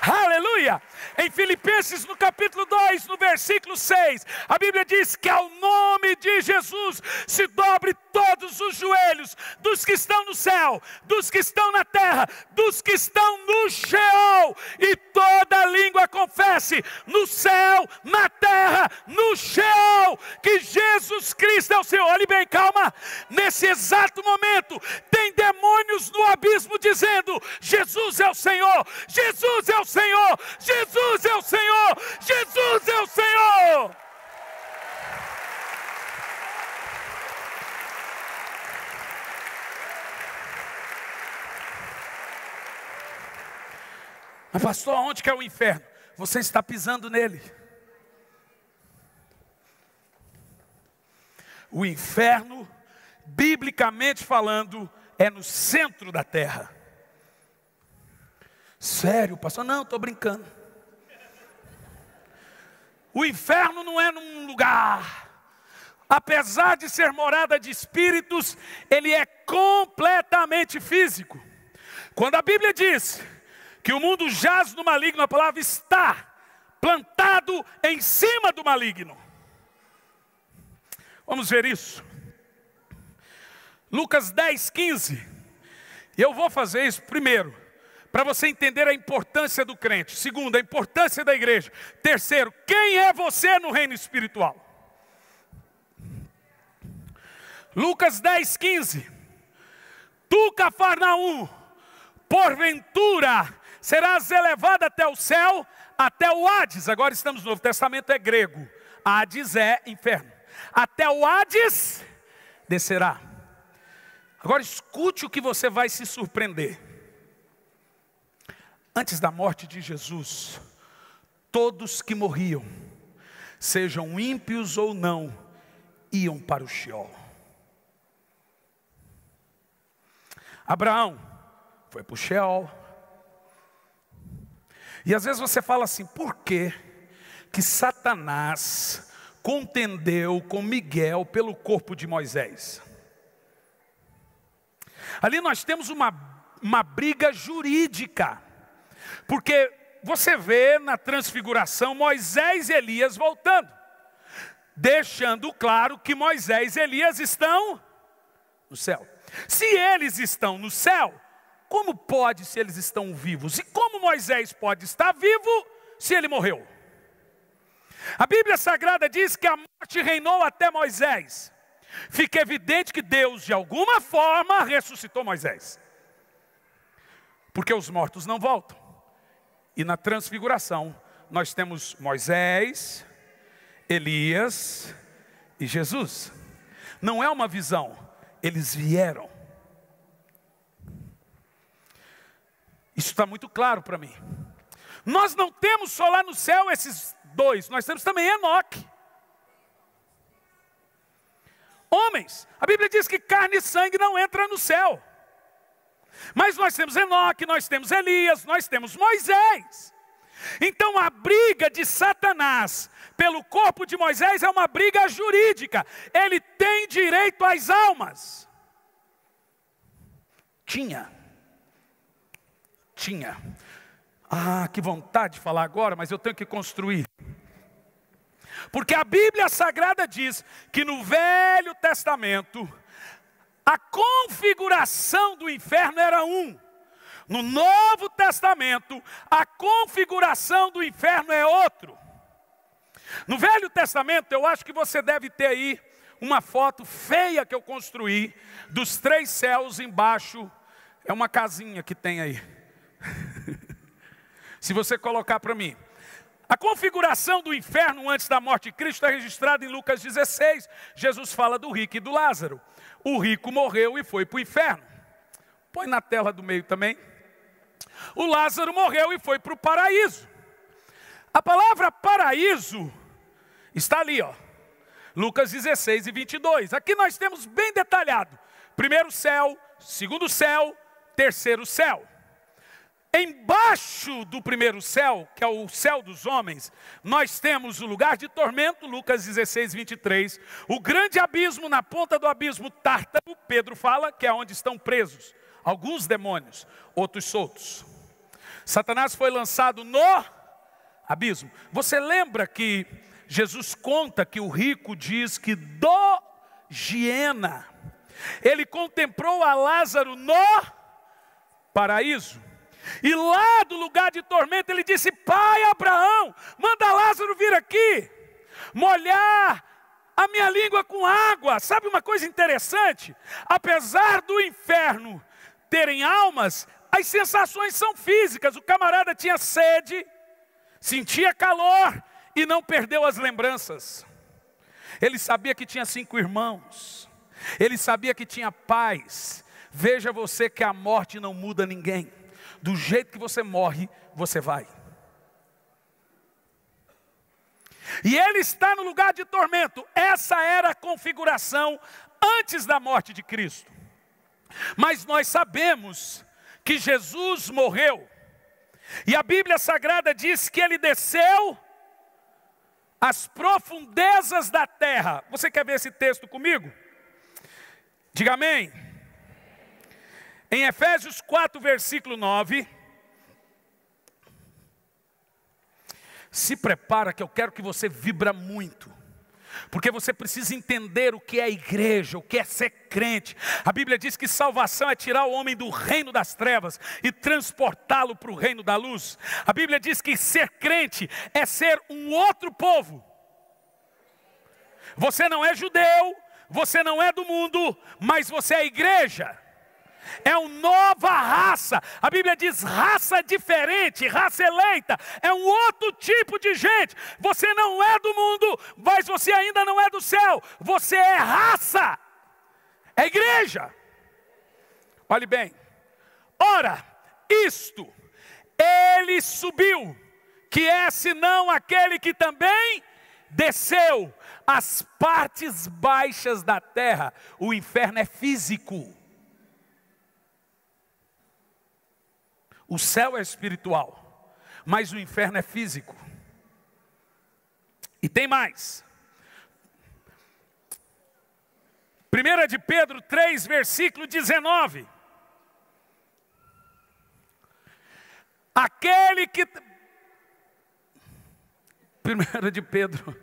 Aleluia! Em Filipenses, no capítulo 2, no versículo 6, a Bíblia diz que ao nome de Jesus se dobre todos os joelhos dos que estão no céu, dos que estão na terra, dos que estão no Sheol, e toda língua confesse no céu, na terra, no Sheol, que Jesus Cristo é o Senhor. Olhe bem, calma. Nesse exato momento, tem demônios no abismo dizendo: Jesus é o Senhor, Jesus é o Senhor, Jesus é o Senhor, Jesus é o Senhor. Mas pastor, onde que é o inferno? Você está pisando nele. O inferno, biblicamente falando, é no centro da terra. Sério, pastor? Não, estou brincando. O inferno não é num lugar. Apesar de ser morada de espíritos, ele é completamente físico. Quando a Bíblia diz que o mundo jaz no maligno, a palavra está plantado em cima do maligno. Vamos ver isso. Lucas 10, 15. Eu vou fazer isso primeiro, para você entender a importância do crente. Segundo, a importância da igreja. Terceiro, quem é você no reino espiritual? Lucas 10, 15. Tu, Cafarnaum, porventura serás elevado até o céu, até o Hades. Agora estamos no Novo Testamento, é grego. Hades é inferno. Até o Hades descerá. Agora escute o que você vai se surpreender. Antes da morte de Jesus, todos que morriam, sejam ímpios ou não, iam para o Sheol. Abraão foi para o Sheol. E às vezes você fala assim: por que que Satanás contendeu com Miguel pelo corpo de Moisés? Ali nós temos uma, uma briga jurídica, porque você vê na transfiguração Moisés e Elias voltando, deixando claro que Moisés e Elias estão no céu. Se eles estão no céu, como pode se eles estão vivos? E como Moisés pode estar vivo se ele morreu? A Bíblia Sagrada diz que a morte reinou até Moisés. Fica evidente que Deus, de alguma forma, ressuscitou Moisés. Porque os mortos não voltam. E na transfiguração, nós temos Moisés, Elias e Jesus. Não é uma visão, eles vieram. Isso está muito claro para mim. Nós não temos só lá no céu esses dois, nós temos também Enoque. Homens, a Bíblia diz que carne e sangue não entra no céu. Mas nós temos Enoque, nós temos Elias, nós temos Moisés. Então a briga de Satanás pelo corpo de Moisés é uma briga jurídica. Ele tem direito às almas. Tinha tinha. Ah, que vontade de falar agora, mas eu tenho que construir. Porque a Bíblia Sagrada diz que no Velho Testamento, a configuração do inferno era um. No Novo Testamento, a configuração do inferno é outro. No Velho Testamento, eu acho que você deve ter aí uma foto feia que eu construí dos três céus embaixo. É uma casinha que tem aí. Se você colocar para mim, a configuração do inferno antes da morte de Cristo é registrada em Lucas 16. Jesus fala do rico e do Lázaro. O rico morreu e foi para o inferno. Põe na tela do meio também. O Lázaro morreu e foi para o paraíso. A palavra paraíso está ali, ó. Lucas 16 e 22. Aqui nós temos bem detalhado: primeiro céu, segundo céu, terceiro céu. Embaixo do primeiro céu, que é o céu dos homens, nós temos o lugar de tormento, Lucas 16, 23. O grande abismo, na ponta do abismo, Tártaro, Pedro fala, que é onde estão presos alguns demônios, outros soltos. Satanás foi lançado no abismo. Você lembra que Jesus conta que o rico diz que do hiena, ele contemplou a Lázaro no paraíso. E lá do lugar de tormento, ele disse: Pai Abraão, manda Lázaro vir aqui, molhar a minha língua com água. Sabe uma coisa interessante? Apesar do inferno terem almas, as sensações são físicas. O camarada tinha sede, sentia calor e não perdeu as lembranças. Ele sabia que tinha cinco irmãos, ele sabia que tinha paz. Veja você que a morte não muda ninguém do jeito que você morre, você vai. E ele está no lugar de tormento. Essa era a configuração antes da morte de Cristo. Mas nós sabemos que Jesus morreu. E a Bíblia Sagrada diz que ele desceu às profundezas da terra. Você quer ver esse texto comigo? Diga amém. Em Efésios 4, versículo 9. Se prepara que eu quero que você vibra muito. Porque você precisa entender o que é igreja, o que é ser crente. A Bíblia diz que salvação é tirar o homem do reino das trevas e transportá-lo para o reino da luz. A Bíblia diz que ser crente é ser um outro povo. Você não é judeu, você não é do mundo, mas você é igreja é uma nova raça. A Bíblia diz raça diferente, raça eleita, é um outro tipo de gente. Você não é do mundo, mas você ainda não é do céu. Você é raça, é igreja. Olhe bem, ora, isto, ele subiu, que é senão aquele que também desceu As partes baixas da terra. O inferno é físico. O céu é espiritual, mas o inferno é físico. E tem mais. 1 de Pedro 3, versículo 19. Aquele que. 1 de Pedro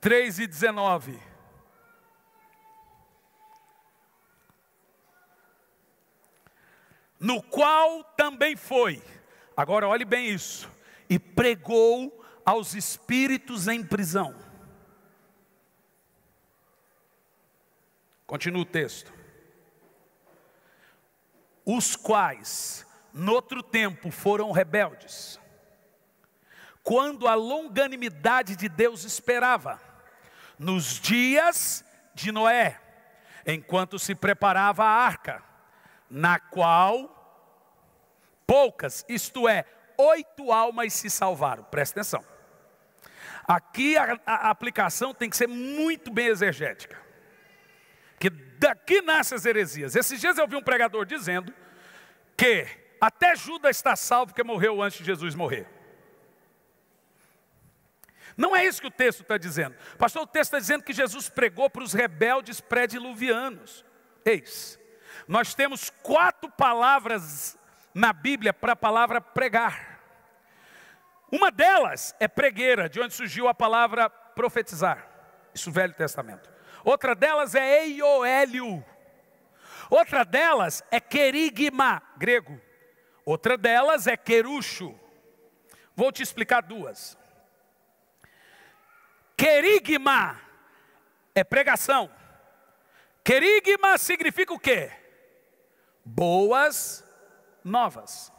3 e 19. no qual também foi, agora olhe bem isso, e pregou aos espíritos em prisão. Continua o texto. Os quais, noutro tempo, foram rebeldes, quando a longanimidade de Deus esperava, nos dias de Noé, enquanto se preparava a arca na qual poucas, isto é, oito almas se salvaram. Presta atenção. Aqui a, a aplicação tem que ser muito bem exegética. Que daqui nascem as heresias. Esses dias eu vi um pregador dizendo que até Judas está salvo que morreu antes de Jesus morrer. Não é isso que o texto está dizendo. Pastor, o texto está dizendo que Jesus pregou para os rebeldes pré-diluvianos. Eis, nós temos quatro palavras na Bíblia para a palavra pregar. Uma delas é pregueira, de onde surgiu a palavra profetizar. Isso Velho Testamento. Outra delas é eioélio. Outra delas é querigma, grego. Outra delas é queruxo. Vou te explicar duas. Querigma é pregação. Querigma significa o quê? boas novas.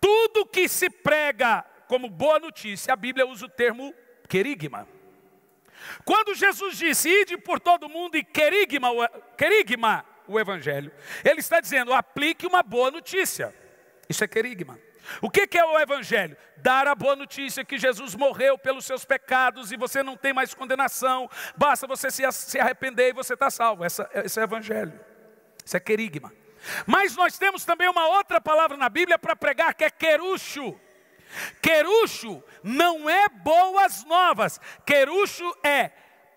Tudo que se prega como boa notícia, a Bíblia usa o termo querigma. Quando Jesus disse, ide por todo mundo e querigma, querigma o Evangelho, Ele está dizendo, aplique uma boa notícia. Isso é querigma. O que, é o Evangelho? Dar a boa notícia que Jesus morreu pelos seus pecados e você não tem mais condenação, basta você se arrepender e você está salvo. esse é o Evangelho. Isso é querigma. Mas nós temos também uma outra palavra na Bíblia para pregar que é querucho. Querucho não é boas novas. Querucho é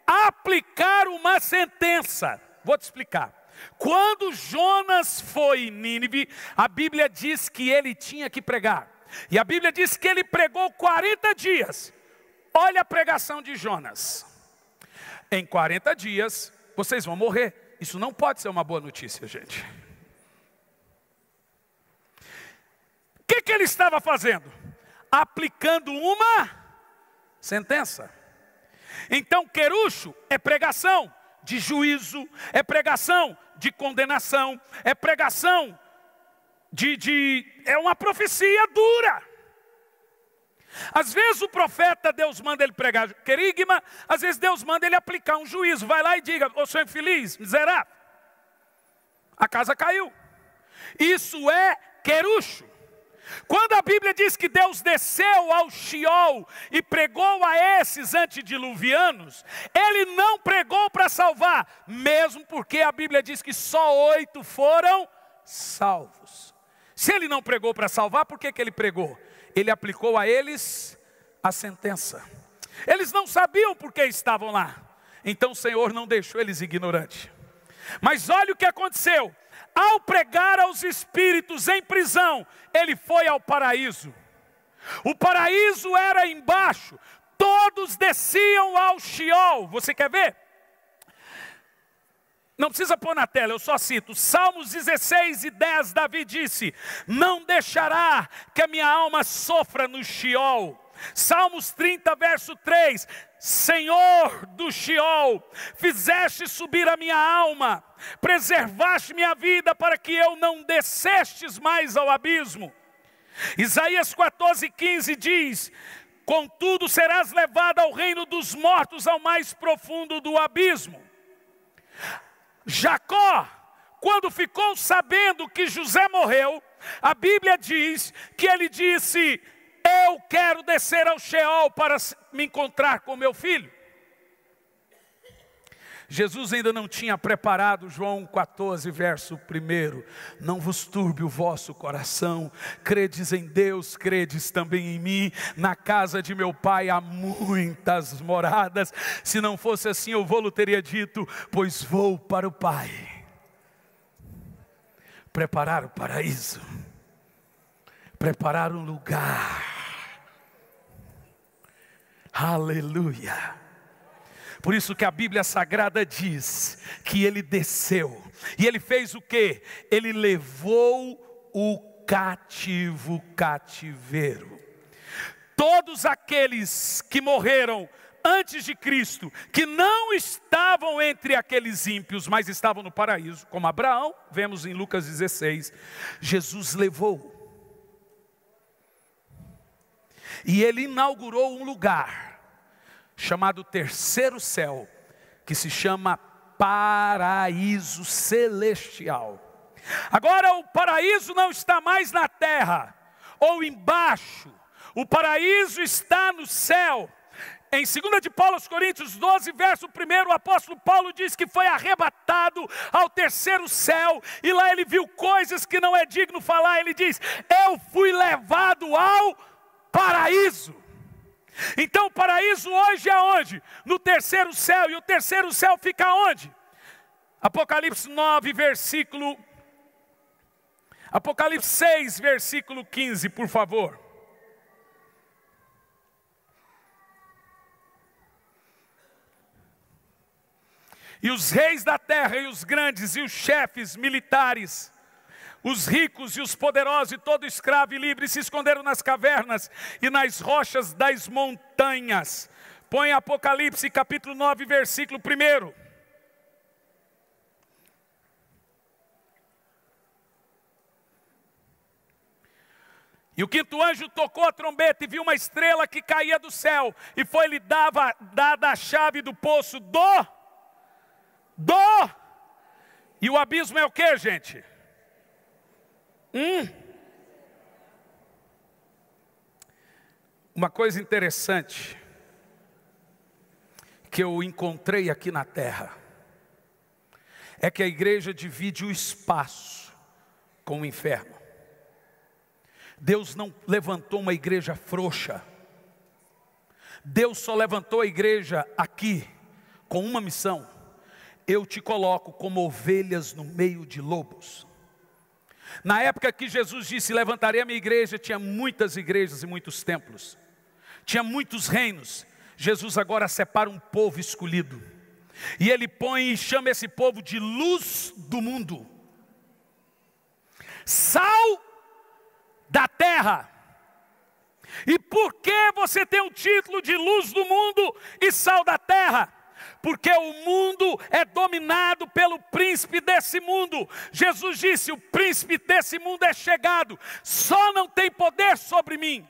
aplicar uma sentença. Vou te explicar. Quando Jonas foi em Nínive, a Bíblia diz que ele tinha que pregar. E a Bíblia diz que ele pregou 40 dias. Olha a pregação de Jonas. Em 40 dias, vocês vão morrer. Isso não pode ser uma boa notícia, gente. O que, que ele estava fazendo? Aplicando uma sentença. Então, queruxo é pregação de juízo, é pregação de condenação, é pregação de, de. É uma profecia dura. Às vezes o profeta, Deus manda ele pregar querigma, às vezes Deus manda ele aplicar um juízo. Vai lá e diga, ô senhor infeliz, miserável, a casa caiu. Isso é querucho. Quando a Bíblia diz que Deus desceu ao Sheol e pregou a esses antediluvianos, ele não pregou para salvar, mesmo porque a Bíblia diz que só oito foram salvos. Se ele não pregou para salvar, por que, que ele pregou? ele aplicou a eles a sentença. Eles não sabiam por que estavam lá, então o Senhor não deixou eles ignorantes. Mas olha o que aconteceu: ao pregar aos espíritos em prisão, ele foi ao paraíso. O paraíso era embaixo, todos desciam ao Sheol. Você quer ver? Não precisa pôr na tela, eu só cito. Salmos 16 e 10, Davi disse: Não deixará que a minha alma sofra no Sheol. Salmos 30, verso 3: Senhor do Sheol, fizeste subir a minha alma, preservaste minha vida para que eu não descestes mais ao abismo. Isaías 14, 15 diz: Contudo, serás levado ao reino dos mortos, ao mais profundo do abismo. Jacó, quando ficou sabendo que José morreu, a Bíblia diz que ele disse: Eu quero descer ao Sheol para me encontrar com meu filho. Jesus ainda não tinha preparado, João 14, verso 1. Não vos turbe o vosso coração, credes em Deus, credes também em mim. Na casa de meu pai há muitas moradas, se não fosse assim eu vou-lo teria dito, pois vou para o Pai preparar o paraíso, preparar um lugar. Aleluia. Por isso que a Bíblia Sagrada diz que ele desceu. E ele fez o quê? Ele levou o cativo cativeiro. Todos aqueles que morreram antes de Cristo, que não estavam entre aqueles ímpios, mas estavam no paraíso, como Abraão, vemos em Lucas 16, Jesus levou. E ele inaugurou um lugar chamado terceiro céu, que se chama paraíso celestial. Agora o paraíso não está mais na terra ou embaixo, o paraíso está no céu. Em 2 de Paulo aos Coríntios 12, verso 1, o apóstolo Paulo diz que foi arrebatado ao terceiro céu, e lá ele viu coisas que não é digno falar. Ele diz: Eu fui levado ao paraíso. Então o paraíso hoje é onde? No terceiro céu. E o terceiro céu fica onde? Apocalipse 9, versículo. Apocalipse 6, versículo 15, por favor. E os reis da terra, e os grandes, e os chefes militares, os ricos e os poderosos, e todo escravo e livre, se esconderam nas cavernas e nas rochas das montanhas. Põe Apocalipse capítulo 9, versículo 1. E o quinto anjo tocou a trombeta e viu uma estrela que caía do céu, e foi-lhe dada a chave do poço do. Do. E o abismo é o que, gente? Hum. Uma coisa interessante que eu encontrei aqui na terra é que a igreja divide o espaço com o inferno. Deus não levantou uma igreja frouxa. Deus só levantou a igreja aqui com uma missão: eu te coloco como ovelhas no meio de lobos. Na época que Jesus disse: Levantarei a minha igreja, tinha muitas igrejas e muitos templos, tinha muitos reinos. Jesus agora separa um povo escolhido, e ele põe e chama esse povo de luz do mundo, sal da terra. E por que você tem o título de luz do mundo e sal da terra? porque o mundo é dominado pelo príncipe desse mundo. Jesus disse: O príncipe desse mundo é chegado, só não tem poder sobre mim.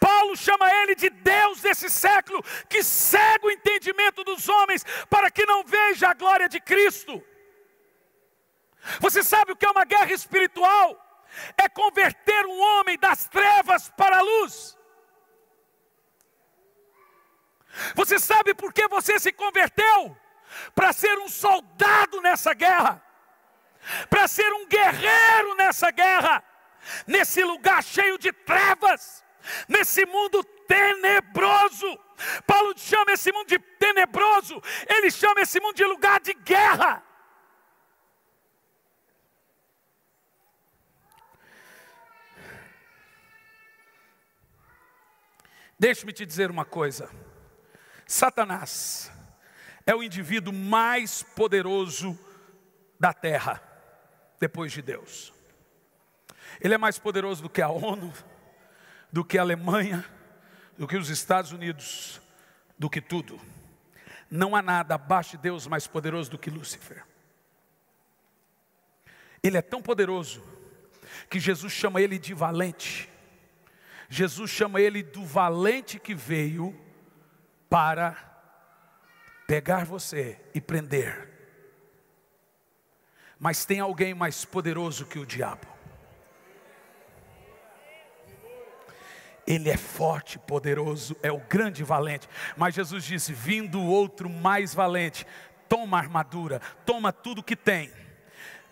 Paulo chama ele de Deus desse século, que cega o entendimento dos homens, para que não veja a glória de Cristo. Você sabe o que é uma guerra espiritual? É converter um homem das trevas para a luz. Você sabe por que você se converteu? Para ser um soldado nessa guerra, para ser um guerreiro nessa guerra, nesse lugar cheio de trevas, nesse mundo tenebroso. Paulo chama esse mundo de tenebroso, ele chama esse mundo de lugar de guerra. Deixe-me te dizer uma coisa. Satanás é o indivíduo mais poderoso da terra, depois de Deus. Ele é mais poderoso do que a ONU, do que a Alemanha, do que os Estados Unidos, do que tudo. Não há nada abaixo de Deus mais poderoso do que Lúcifer. Ele é tão poderoso que Jesus chama ele de valente. Jesus chama ele do valente que veio para pegar você e prender. Mas tem alguém mais poderoso que o diabo. Ele é forte, poderoso, é o grande valente. Mas Jesus disse: vindo outro mais valente, toma a armadura, toma tudo que tem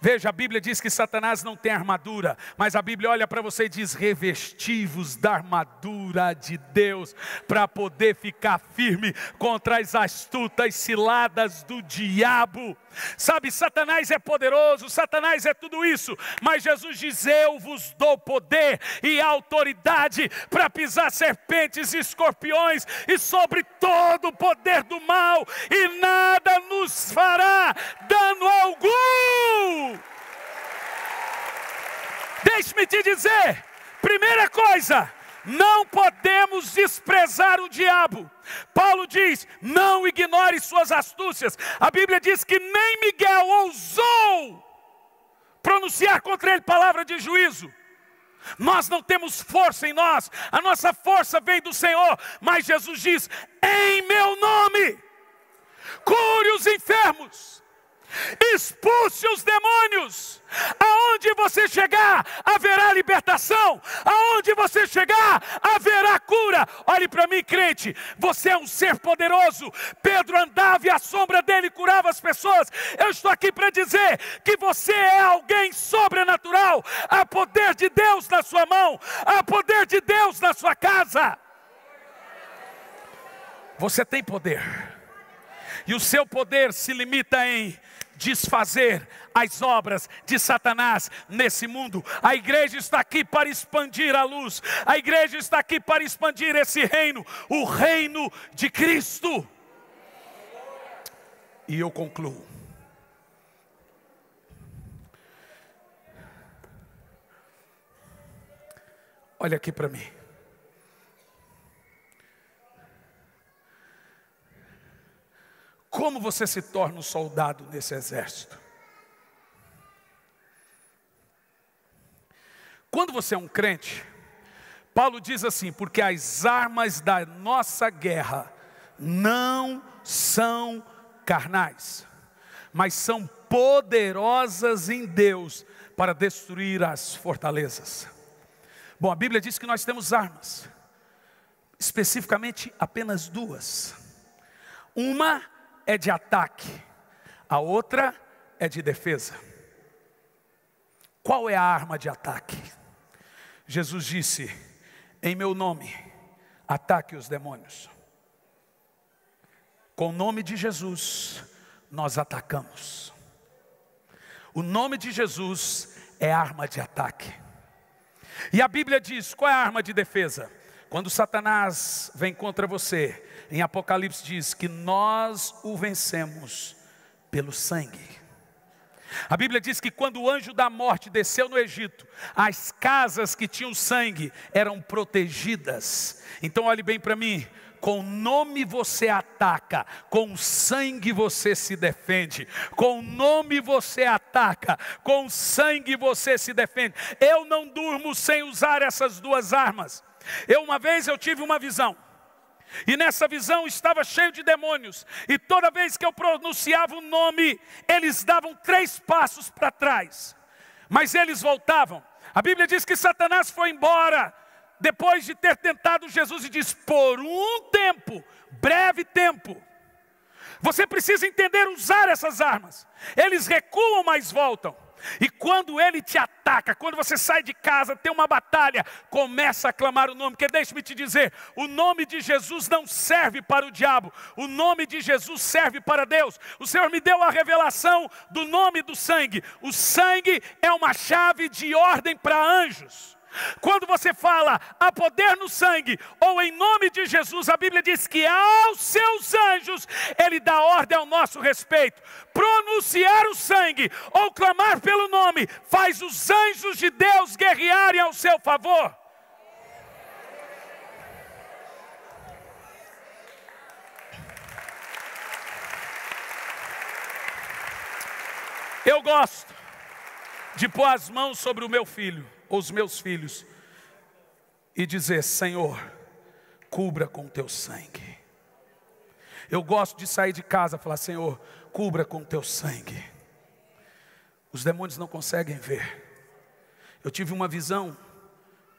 Veja, a Bíblia diz que Satanás não tem armadura, mas a Bíblia olha para você e diz: revestivos da armadura de Deus, para poder ficar firme contra as astutas ciladas do diabo. Sabe, Satanás é poderoso, Satanás é tudo isso, mas Jesus diz: Eu vos dou poder e autoridade para pisar serpentes e escorpiões e sobre todo o poder do mal, e nada nos fará dano algum. Deixe-me te dizer, primeira coisa, não podemos desprezar o diabo. Paulo diz: não ignore suas astúcias. A Bíblia diz que nem Miguel ousou pronunciar contra ele palavra de juízo. Nós não temos força em nós, a nossa força vem do Senhor, mas Jesus diz: em meu nome, cure os enfermos, expulse os demônios. Aonde você chegar, haverá libertação. Aonde você chegar, haverá cura. Olhe para mim, crente. Você é um ser poderoso. Pedro andava e a sombra dele curava as pessoas. Eu estou aqui para dizer que você é alguém sobrenatural. Há poder de Deus na sua mão, há poder de Deus na sua casa. Você tem poder. E o seu poder se limita em desfazer as obras de Satanás nesse mundo. A igreja está aqui para expandir a luz, a igreja está aqui para expandir esse reino, o reino de Cristo. E eu concluo. Olha aqui para mim. Como você se torna um soldado nesse exército? Quando você é um crente, Paulo diz assim: porque as armas da nossa guerra não são carnais, mas são poderosas em Deus para destruir as fortalezas. Bom, a Bíblia diz que nós temos armas, especificamente apenas duas. Uma é de ataque, a outra é de defesa. Qual é a arma de ataque? Jesus disse: Em meu nome, ataque os demônios. Com o nome de Jesus, nós atacamos. O nome de Jesus é arma de ataque. E a Bíblia diz: qual é a arma de defesa? Quando Satanás vem contra você, em Apocalipse diz que nós o vencemos pelo sangue. A Bíblia diz que quando o anjo da morte desceu no Egito, as casas que tinham sangue eram protegidas. Então, olhe bem para mim: com o nome você ataca, com o sangue você se defende, com o nome você ataca, com o sangue você se defende. Eu não durmo sem usar essas duas armas. Eu uma vez eu tive uma visão. E nessa visão estava cheio de demônios, e toda vez que eu pronunciava o nome, eles davam três passos para trás, mas eles voltavam. A Bíblia diz que Satanás foi embora depois de ter tentado Jesus e diz: por um tempo, breve tempo. Você precisa entender usar essas armas. Eles recuam, mas voltam. E quando ele te ataca, quando você sai de casa, tem uma batalha, começa a clamar o nome. Que deixe-me te dizer, o nome de Jesus não serve para o diabo. O nome de Jesus serve para Deus. O Senhor me deu a revelação do nome do sangue. O sangue é uma chave de ordem para anjos. Quando você fala a poder no sangue ou em nome de Jesus, a Bíblia diz que aos seus anjos ele dá ordem ao nosso respeito. Pronunciar o sangue ou clamar pelo nome faz os anjos de Deus guerrearem ao seu favor. Eu gosto de pôr as mãos sobre o meu filho os meus filhos e dizer: Senhor, cubra com teu sangue. Eu gosto de sair de casa e falar: Senhor, cubra com teu sangue. Os demônios não conseguem ver. Eu tive uma visão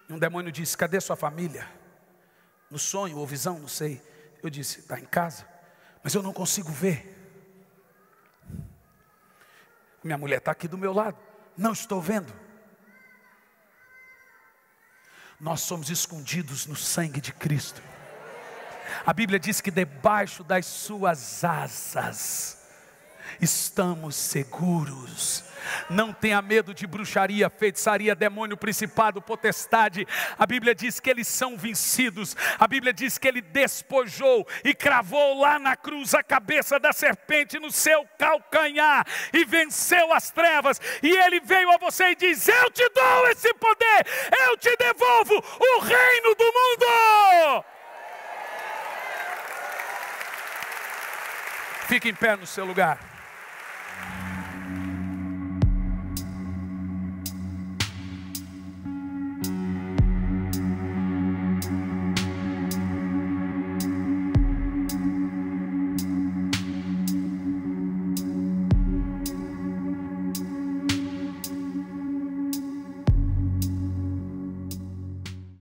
e um demônio disse: Cadê sua família? No sonho ou visão, não sei. Eu disse: Está em casa, mas eu não consigo ver. Minha mulher está aqui do meu lado, não estou vendo nós somos escondidos no sangue de Cristo. A Bíblia diz que debaixo das suas asas estamos seguros. Não tenha medo de bruxaria, feitiçaria, demônio, principado, potestade. A Bíblia diz que eles são vencidos. A Bíblia diz que ele despojou e cravou lá na cruz a cabeça da serpente no seu calcanhar e venceu as trevas. E ele veio a você e diz: Eu te dou esse poder, eu te devolvo o reino do mundo. Fique em pé no seu lugar.